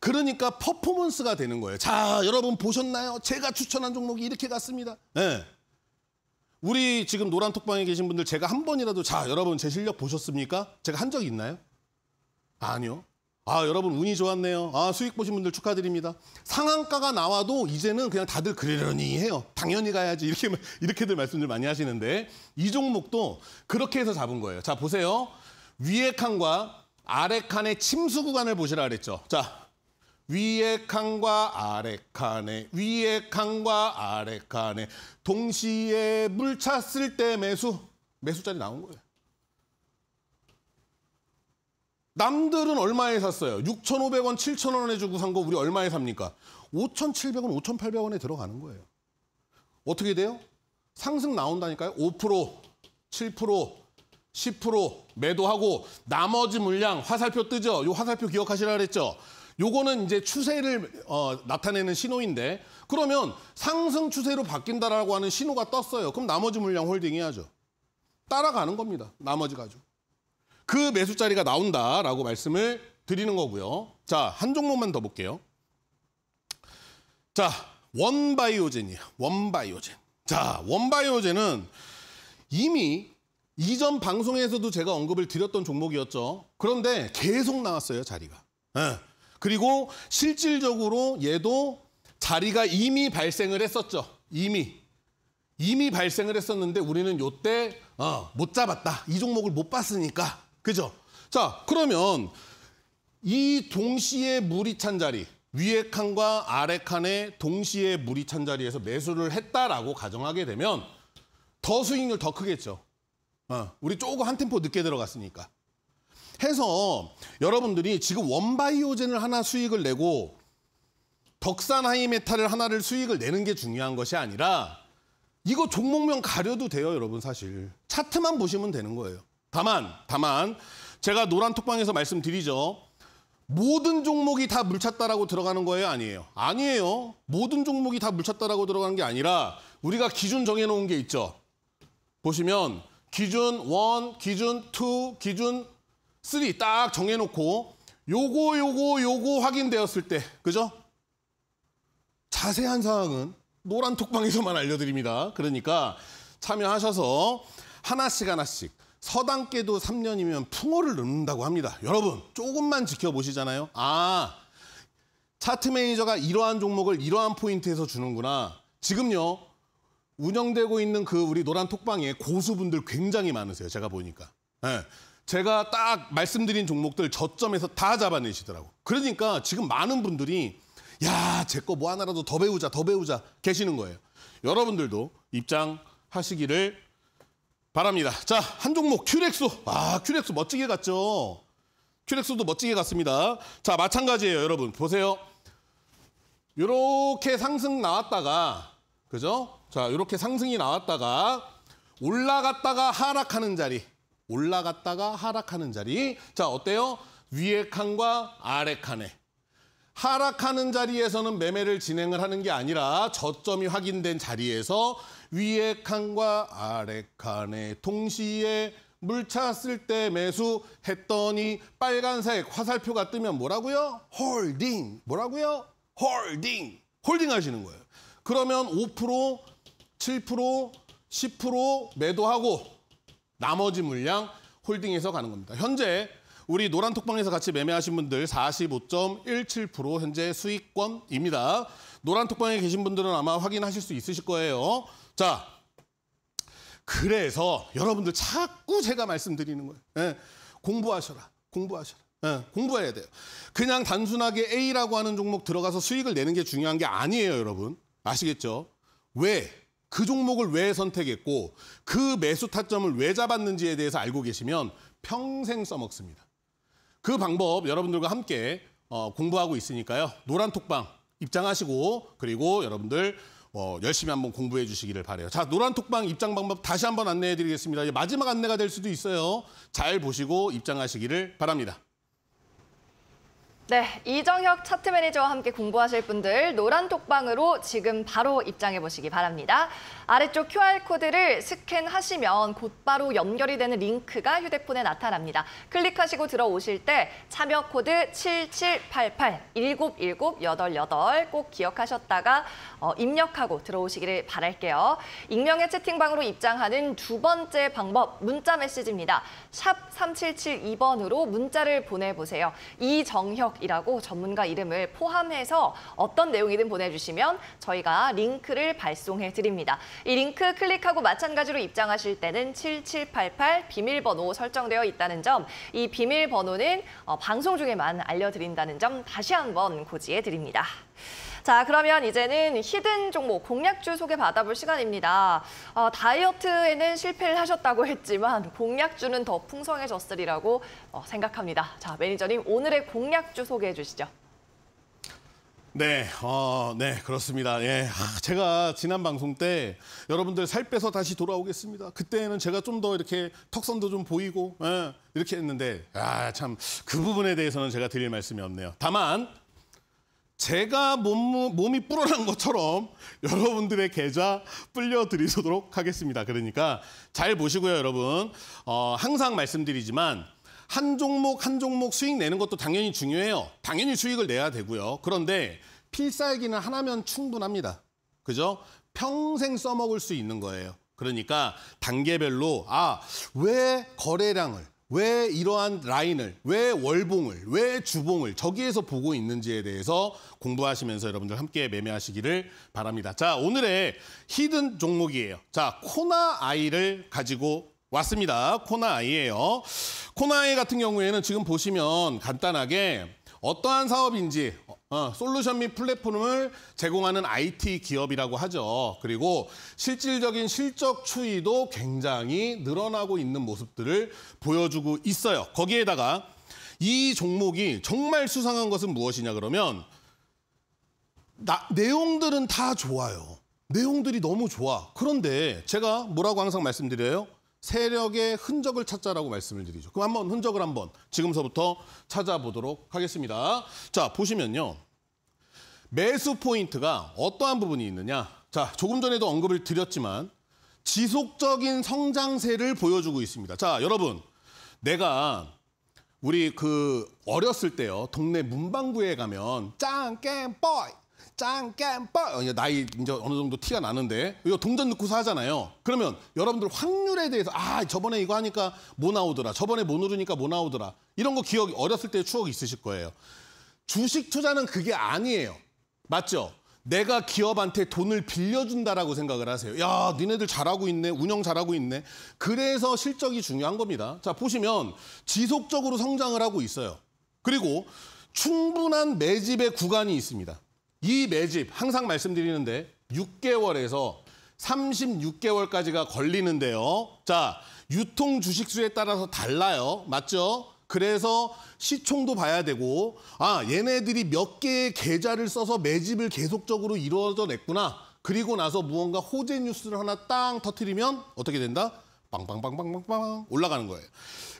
그러니까 퍼포먼스가 되는 거예요. 자, 여러분 보셨나요? 제가 추천한 종목이 이렇게 갔습니다. 네. 우리 지금 노란 톡방에 계신 분들 제가 한 번이라도 자, 여러분 제 실력 보셨습니까? 제가 한 적 있나요? 아니요. 아, 여러분 운이 좋았네요. 아, 수익 보신 분들 축하드립니다. 상한가가 나와도 이제는 그냥 다들 그러려니 해요. 당연히 가야지. 이렇게, 이렇게들 말씀들 많이 하시는데 이 종목도 그렇게 해서 잡은 거예요. 자, 보세요. 위에 칸과 아래 칸의 침수 구간을 보시라 그랬죠. 자, 위의 칸과 아래 칸에 위의 칸과 아래 칸에 동시에 물 찼을 때 매수 매수자리 나온 거예요. 남들은 얼마에 샀어요? 6,500원, 7,000원에 주고 산 거 우리 얼마에 삽니까? 5,700원, 5,800원에 들어가는 거예요. 어떻게 돼요? 상승 나온다니까요. 5%, 7%, 10% 매도하고 나머지 물량 화살표 뜨죠? 요 화살표 기억하시라 그랬죠? 요거는 이제 추세를 어, 나타내는 신호인데 그러면 상승 추세로 바뀐다라고 하는 신호가 떴어요. 그럼 나머지 물량 홀딩 해야죠. 따라가는 겁니다. 나머지 가지고. 그 매수 자리가 나온다라고 말씀을 드리는 거고요. 자, 한 종목만 더 볼게요. 자, 원바이오젠이에요. 원바이오젠. 자, 원바이오젠은 이미 이전 방송에서도 제가 언급을 드렸던 종목이었죠. 그런데 계속 나왔어요, 자리가. 네. 그리고 실질적으로 얘도 자리가 이미 발생을 했었죠. 이미. 이미 발생을 했었는데 우리는 요때 어, 못 잡았다. 이 종목을 못 봤으니까. 그죠? 자, 그러면 이 동시에 물이 찬 자리, 위에 칸과 아래 칸에 동시에 물이 찬 자리에서 매수를 했다라고 가정하게 되면 더 수익률 더 크겠죠. 어, 우리 조금 한 템포 늦게 들어갔으니까. 해서 여러분들이 지금 원바이오젠을 하나 수익을 내고 덕산 하이메탈을 하나를 수익을 내는 게 중요한 것이 아니라 이거 종목명 가려도 돼요, 여러분 사실. 차트만 보시면 되는 거예요. 다만, 다만 제가 노란 톡방에서 말씀드리죠. 모든 종목이 다 물찼다라고 들어가는 거예요? 아니에요? 아니에요. 모든 종목이 다 물찼다라고 들어가는 게 아니라 우리가 기준 정해놓은 게 있죠. 보시면 기준 1, 기준 2, 기준 3딱 정해놓고 요거 요거 요거 확인되었을 때 그죠? 자세한 사항은 노란 톡방에서만 알려드립니다. 그러니까 참여하셔서 하나씩 하나씩 서당께도 3년이면 풍어를 넣는다고 합니다. 여러분 조금만 지켜보시잖아요. 아 차트 매니저가 이러한 종목을 이러한 포인트에서 주는구나. 지금요 운영되고 있는 그 우리 노란 톡방에 고수분들 굉장히 많으세요. 제가 보니까. 네. 제가 딱 말씀드린 종목들 저점에서 다 잡아내시더라고. 그러니까 지금 많은 분들이 야, 제 거 뭐 하나라도 더 배우자, 더 배우자 계시는 거예요. 여러분들도 입장하시기를 바랍니다. 자, 한 종목 큐렉소. 아, 큐렉소 멋지게 갔죠. 큐렉소도 멋지게 갔습니다. 자, 마찬가지예요, 여러분. 보세요. 이렇게 상승 나왔다가 그죠? 자, 이렇게 상승이 나왔다가 올라갔다가 하락하는 자리. 올라갔다가 하락하는 자리. 자, 어때요? 위의 칸과 아래 칸에. 하락하는 자리에서는 매매를 진행을 하는 게 아니라 저점이 확인된 자리에서 위의 칸과 아래 칸에 동시에 물찼을 때 매수했더니 빨간색 화살표가 뜨면 뭐라고요? 홀딩. 뭐라고요? 홀딩. 홀딩 하시는 거예요. 그러면 5%, 7%, 10% 매도하고 나머지 물량 홀딩해서 가는 겁니다. 현재 우리 노란톡방에서 같이 매매하신 분들 45.17% 현재 수익권입니다. 노란톡방에 계신 분들은 아마 확인하실 수 있으실 거예요. 자, 그래서 여러분들 자꾸 제가 말씀드리는 거예요. 네, 공부하셔라, 공부하셔라. 네, 공부해야 돼요. 그냥 단순하게 A라고 하는 종목 들어가서 수익을 내는 게 중요한 게 아니에요, 여러분. 아시겠죠? 왜? 그 종목을 왜 선택했고 그 매수 타점을 왜 잡았는지에 대해서 알고 계시면 평생 써먹습니다. 그 방법 여러분들과 함께 어, 공부하고 있으니까요. 노란 톡방 입장하시고 그리고 여러분들 어, 열심히 한번 공부해 주시기를 바래요. 자, 노란 톡방 입장 방법 다시 한번 안내해 드리겠습니다. 마지막 안내가 될 수도 있어요. 잘 보시고 입장하시기를 바랍니다.
네, 이정혁 차트 매니저와 함께 공부하실 분들 노란 톡방으로 지금 바로 입장해 보시기 바랍니다. 아래쪽 QR코드를 스캔하시면 곧바로 연결이 되는 링크가 휴대폰에 나타납니다. 클릭하시고 들어오실 때 참여 코드 7788 1 7788 꼭 기억하셨다가 어, 입력하고 들어오시기를 바랄게요. 익명의 채팅방으로 입장하는 두 번째 방법 문자 메시지입니다. 샵 3772번으로 문자를 보내보세요. 이정혁 분석이라고 전문가 이름을 포함해서 어떤 내용이든 보내주시면 저희가 링크를 발송해 드립니다. 이 링크 클릭하고 마찬가지로 입장하실 때는 7788 비밀번호 설정되어 있다는 점, 이 비밀번호는 어, 방송 중에만 알려드린다는 점 다시 한번 고지해 드립니다. 자, 그러면 이제는 히든 종목 공략주 소개 받아볼 시간입니다. 어, 다이어트에는 실패를 하셨다고 했지만 공략주는 더 풍성해졌으리라고 어, 생각합니다. 자, 매니저님 오늘의 공략주 소개해 주시죠.
네, 어, 네, 그렇습니다. 예. 아, 제가 지난 방송 때 여러분들 살 빼서 다시 돌아오겠습니다. 그때는 제가 좀 더 이렇게 턱선도 좀 보이고, 예, 이렇게 했는데, 아, 참, 그 부분에 대해서는 제가 드릴 말씀이 없네요. 다만, 제가 몸, 몸이 불어난 것처럼 여러분들의 계좌 불려드리도록 하겠습니다. 그러니까 잘 보시고요, 여러분. 어, 항상 말씀드리지만 한 종목 한 종목 수익 내는 것도 당연히 중요해요. 당연히 수익을 내야 되고요. 그런데 필살기는 하나면 충분합니다. 그죠? 평생 써먹을 수 있는 거예요. 그러니까 단계별로 아, 왜 거래량을 왜 이러한 라인을, 왜 월봉을, 왜 주봉을 저기에서 보고 있는지에 대해서 공부하시면서 여러분들 함께 매매하시기를 바랍니다. 자, 오늘의 히든 종목이에요. 자, 코나 아이를 가지고 왔습니다. 코나 아이예요. 코나 아이 같은 경우에는 지금 보시면 간단하게 어떠한 사업인지 어, 솔루션 및 플랫폼을 제공하는 IT 기업이라고 하죠. 그리고 실질적인 실적 추이도 굉장히 늘어나고 있는 모습들을 보여주고 있어요. 거기에다가 이 종목이 정말 수상한 것은 무엇이냐 그러면 나, 내용들은 다 좋아요. 내용들이 너무 좋아. 그런데 제가 뭐라고 항상 말씀드려요? 세력의 흔적을 찾자라고 말씀을 드리죠. 그럼 한번 흔적을 한번 지금서부터 찾아보도록 하겠습니다. 자, 보시면요. 매수 포인트가 어떠한 부분이 있느냐. 자, 조금 전에도 언급을 드렸지만 지속적인 성장세를 보여주고 있습니다. 자, 여러분. 내가 우리 그 어렸을 때요. 동네 문방구에 가면 짱깨 뻘 짱깨뻘 나이 이제 어느 정도 티가 나는데 이거 동전 넣고 사잖아요. 그러면 여러분들 확률에 대해서 아 저번에 이거 하니까 뭐 나오더라. 저번에 뭐 누르니까 뭐 나오더라. 이런 거 기억이 어렸을 때 추억이 있으실 거예요. 주식 투자는 그게 아니에요. 맞죠? 내가 기업한테 돈을 빌려준다라고 생각을 하세요. 야, 니네들 잘하고 있네. 운영 잘하고 있네. 그래서 실적이 중요한 겁니다. 자, 보시면 지속적으로 성장을 하고 있어요. 그리고 충분한 매집의 구간이 있습니다. 이 매집, 항상 말씀드리는데 6개월에서 36개월까지가 걸리는데요. 자, 유통 주식수에 따라서 달라요. 맞죠? 그래서 시총도 봐야 되고 아 얘네들이 몇 개의 계좌를 써서 매집을 계속적으로 이루어져 냈구나. 그리고 나서 무언가 호재 뉴스를 하나 땅 터트리면 어떻게 된다? 빵빵빵빵빵빵 올라가는 거예요.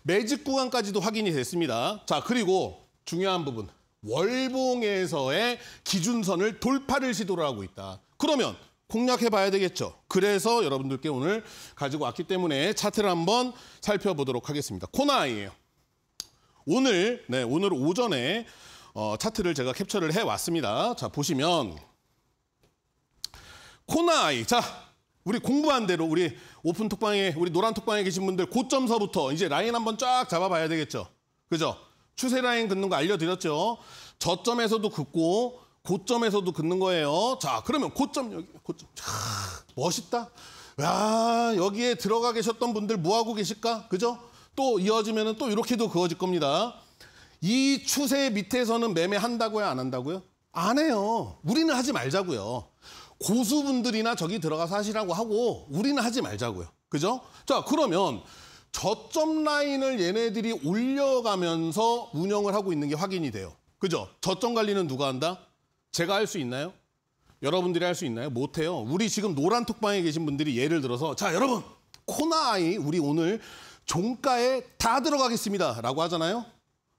매직 구간까지도 확인이 됐습니다. 자 그리고 중요한 부분 월봉에서의 기준선을 돌파를 시도를 하고 있다. 그러면 공략해봐야 되겠죠. 그래서 여러분들께 오늘 가지고 왔기 때문에 차트를 한번 살펴보도록 하겠습니다. 코나이에요 오늘 네, 오늘 오전에 어, 차트를 제가 캡처를 해 왔습니다. 자, 보시면 코나이. 자, 우리 공부한 대로 우리 오픈 톡방에 우리 노란 톡방에 계신 분들 고점서부터 이제 라인 한번 쫙 잡아 봐야 되겠죠. 그죠? 추세 라인 긋는 거 알려 드렸죠. 저점에서도 긋고 고점에서도 긋는 거예요. 자, 그러면 고점 여기 고점. 자, 멋있다. 야, 여기에 들어가 계셨던 분들 뭐 하고 계실까? 그죠? 또 이어지면 또 이렇게도 그어질 겁니다. 이 추세 밑에서는 매매한다고요? 안 한다고요? 안 해요. 우리는 하지 말자고요. 고수분들이나 저기 들어가서 하시라고 하고 우리는 하지 말자고요. 그죠? 자, 그러면 저점 라인을 얘네들이 올려가면서 운영을 하고 있는 게 확인이 돼요. 그죠? 저점 관리는 누가 한다? 제가 할 수 있나요? 여러분들이 할 수 있나요? 못해요. 우리 지금 노란 톡방에 계신 분들이 예를 들어서 자, 여러분! 코나아이 우리 오늘 종가에 다 들어가겠습니다. 라고 하잖아요.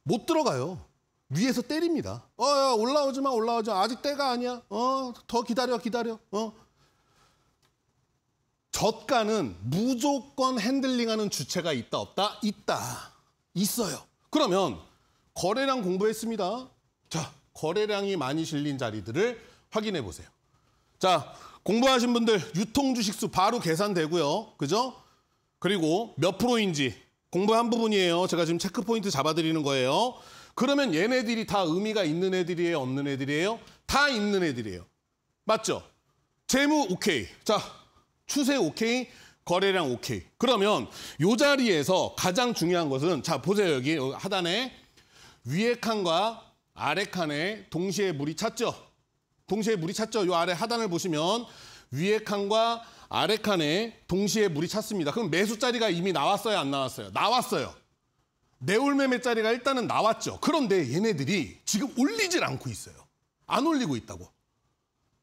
못 들어가요. 위에서 때립니다. 어, 야, 올라오지 마, 올라오지 마. 아직 때가 아니야. 어, 더 기다려, 기다려. 어. 저가는 무조건 핸들링하는 주체가 있다, 없다? 있다. 있어요. 그러면 거래량 공부했습니다. 자, 거래량이 많이 실린 자리들을 확인해 보세요. 자, 공부하신 분들 유통 주식수 바로 계산되고요. 그죠? 그리고 몇 프로인지 공부한 부분이에요. 제가 지금 체크 포인트 잡아드리는 거예요. 그러면 얘네들이 다 의미가 있는 애들이에요? 없는 애들이에요? 다 있는 애들이에요. 맞죠? 재무 오케이. 자, 추세 오케이. 거래량 오케이. 그러면 요 자리에서 가장 중요한 것은 자, 보세요. 여기 하단에 위에 칸과 아래 칸에 동시에 물이 찼죠? 동시에 물이 찼죠? 요 아래 하단을 보시면 위에 칸과 아래 칸에 동시에 물이 찼습니다. 그럼 매수 자리가 이미 나왔어요, 안 나왔어요? 나왔어요. 내올매매 자리가 일단은 나왔죠. 그런데 얘네들이 지금 올리질 않고 있어요. 안 올리고 있다고.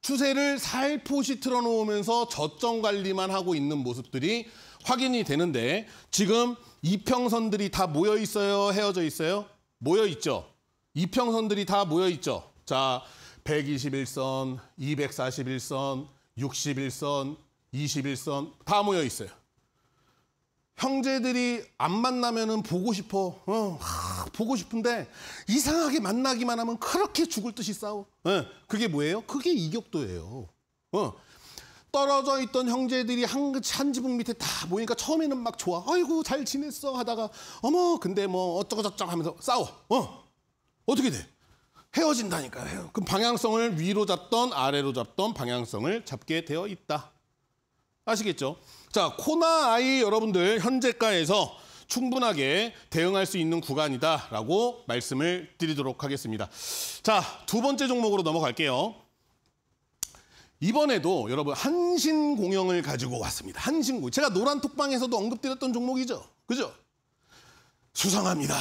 추세를 살포시 틀어놓으면서 저점 관리만 하고 있는 모습들이 확인이 되는데 지금 이평선들이 다 모여 있어요? 헤어져 있어요? 모여 있죠. 이평선들이 다 모여 있죠. 자, 121선, 241선, 61선, 21선 다 모여 있어요. 형제들이 안 만나면은 보고 싶어. 어, 하, 보고 싶은데 이상하게 만나기만 하면 그렇게 죽을 듯이 싸워. 예, 그게 뭐예요? 그게 이격도예요. 어. 떨어져 있던 형제들이 한, 그 한 지붕 밑에 다 모이니까 처음에는 막 좋아. 아이고, 잘 지냈어. 하다가, 어머, 근데 뭐, 어쩌고저쩌고 하면서 싸워. 어. 어떻게 돼? 헤어진다니까요. 그럼 방향성을 위로 잡던 아래로 잡던 방향성을 잡게 되어 있다. 아시겠죠? 자, 코나 아이 여러분들 현재가에서 충분하게 대응할 수 있는 구간이다라고 말씀을 드리도록 하겠습니다. 자, 두 번째 종목으로 넘어갈게요. 이번에도 여러분 한신 공영을 가지고 왔습니다. 한신 공영. 제가 노란 톡방에서도 언급드렸던 종목이죠. 그죠? 수상합니다.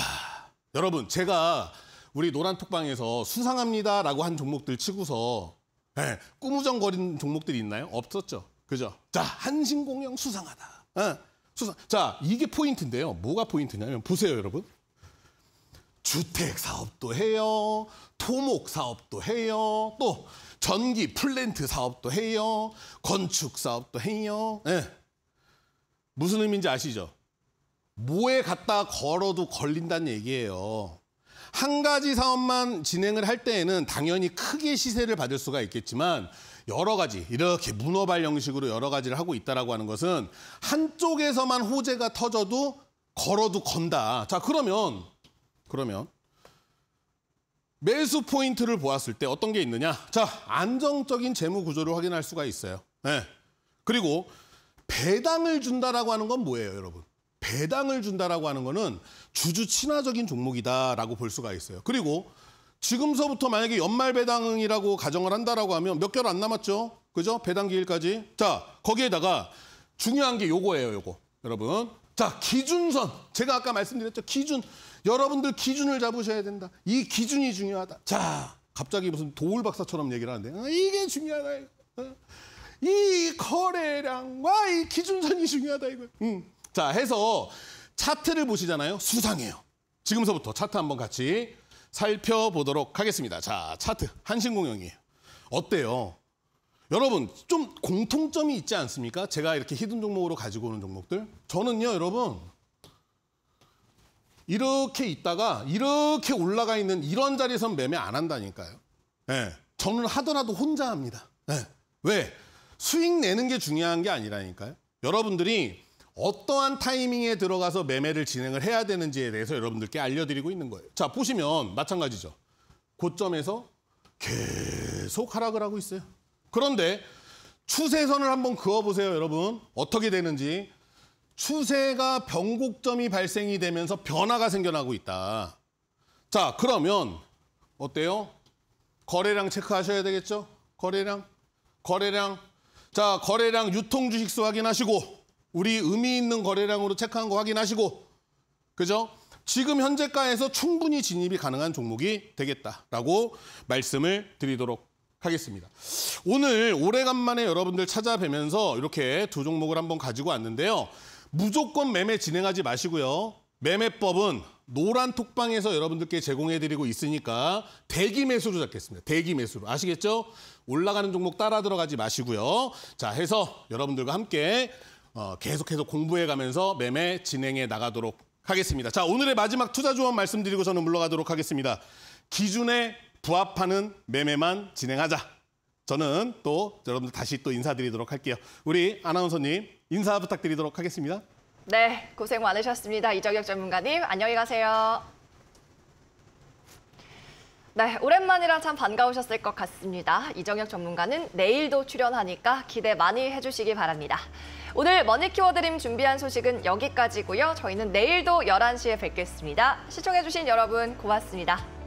여러분, 제가 우리 노란 톡방에서 수상합니다라고 한 종목들 치고서 네, 예, 꾸무정거린 종목들이 있나요? 없었죠. 그죠? 자, 한신공영 수상하다. 어, 수상. 자, 이게 포인트인데요. 뭐가 포인트냐면 보세요, 여러분. 주택 사업도 해요. 토목 사업도 해요. 또 전기 플랜트 사업도 해요. 건축 사업도 해요. 예. 무슨 의미인지 아시죠? 뭐에 갖다 걸어도 걸린다는 얘기예요. 한 가지 사업만 진행을 할 때에는 당연히 크게 시세를 받을 수가 있겠지만 여러 가지 이렇게 문어발 형식으로 여러 가지를 하고 있다라고 하는 것은 한쪽에서만 호재가 터져도 걸어도 건다. 자, 그러면 그러면 매수 포인트를 보았을 때 어떤 게 있느냐? 자, 안정적인 재무 구조를 확인할 수가 있어요. 네. 그리고 배당을 준다라고 하는 건 뭐예요, 여러분? 배당을 준다라고 하는 거는 주주 친화적인 종목이다라고 볼 수가 있어요. 그리고 지금서부터 만약에 연말 배당이라고 가정을 한다라고 하면 몇 개월 안 남았죠. 그죠? 배당 기일까지. 자, 거기에다가 중요한 게 요거예요, 요거. 여러분. 자, 기준선. 제가 아까 말씀드렸죠. 기준. 여러분들 기준을 잡으셔야 된다. 이 기준이 중요하다. 자, 갑자기 무슨 도울 박사처럼 얘기를 하는데 아, 이게 중요하다. 이거. 아, 이 거래량과 이 기준선이 중요하다 이거. 음. 자, 해서 차트를 보시잖아요. 수상해요. 지금서부터 차트 한번 같이 살펴보도록 하겠습니다. 자, 차트 한신공영이에요. 어때요? 여러분 좀 공통점이 있지 않습니까? 제가 이렇게 히든 종목으로 가지고 오는 종목들. 저는요, 여러분 이렇게 있다가 이렇게 올라가 있는 이런 자리에선 매매 안 한다니까요. 예. 저는 하더라도 혼자 합니다. 네. 왜? 수익 내는 게 중요한 게 아니라니까요. 여러분들이 어떠한 타이밍에 들어가서 매매를 진행을 해야 되는지에 대해서 여러분들께 알려드리고 있는 거예요. 자, 보시면 마찬가지죠. 고점에서 계속 하락을 하고 있어요. 그런데 추세선을 한번 그어보세요, 여러분. 어떻게 되는지. 추세가 변곡점이 발생이 되면서 변화가 생겨나고 있다. 자, 그러면 어때요? 거래량 체크하셔야 되겠죠? 거래량, 거래량. 자, 거래량 유통 주식수 확인하시고 우리 의미 있는 거래량으로 체크한 거 확인하시고 그죠? 지금 현재가에서 충분히 진입이 가능한 종목이 되겠다라고 말씀을 드리도록 하겠습니다. 오늘 오래간만에 여러분들 찾아뵈면서 이렇게 두 종목을 한번 가지고 왔는데요. 무조건 매매 진행하지 마시고요. 매매법은 노란 톡방에서 여러분들께 제공해드리고 있으니까 대기 매수로 잡겠습니다. 대기 매수로. 아시겠죠? 올라가는 종목 따라 들어가지 마시고요. 자, 해서 여러분들과 함께 어, 계속해서 공부해가면서 매매 진행해 나가도록 하겠습니다. 자 오늘의 마지막 투자 조언 말씀드리고 저는 물러가도록 하겠습니다. 기준에 부합하는 매매만 진행하자. 저는 또 여러분들 다시 또 인사드리도록 할게요. 우리 아나운서님 인사 부탁드리도록 하겠습니다.
네, 고생 많으셨습니다. 이정혁 전문가님, 안녕히 가세요. 네, 오랜만이라 참 반가우셨을 것 같습니다. 이정혁 전문가는 내일도 출연하니까 기대 많이 해주시기 바랍니다. 오늘 머니 키워드림 준비한 소식은 여기까지고요. 저희는 내일도 11시에 뵙겠습니다. 시청해주신 여러분 고맙습니다.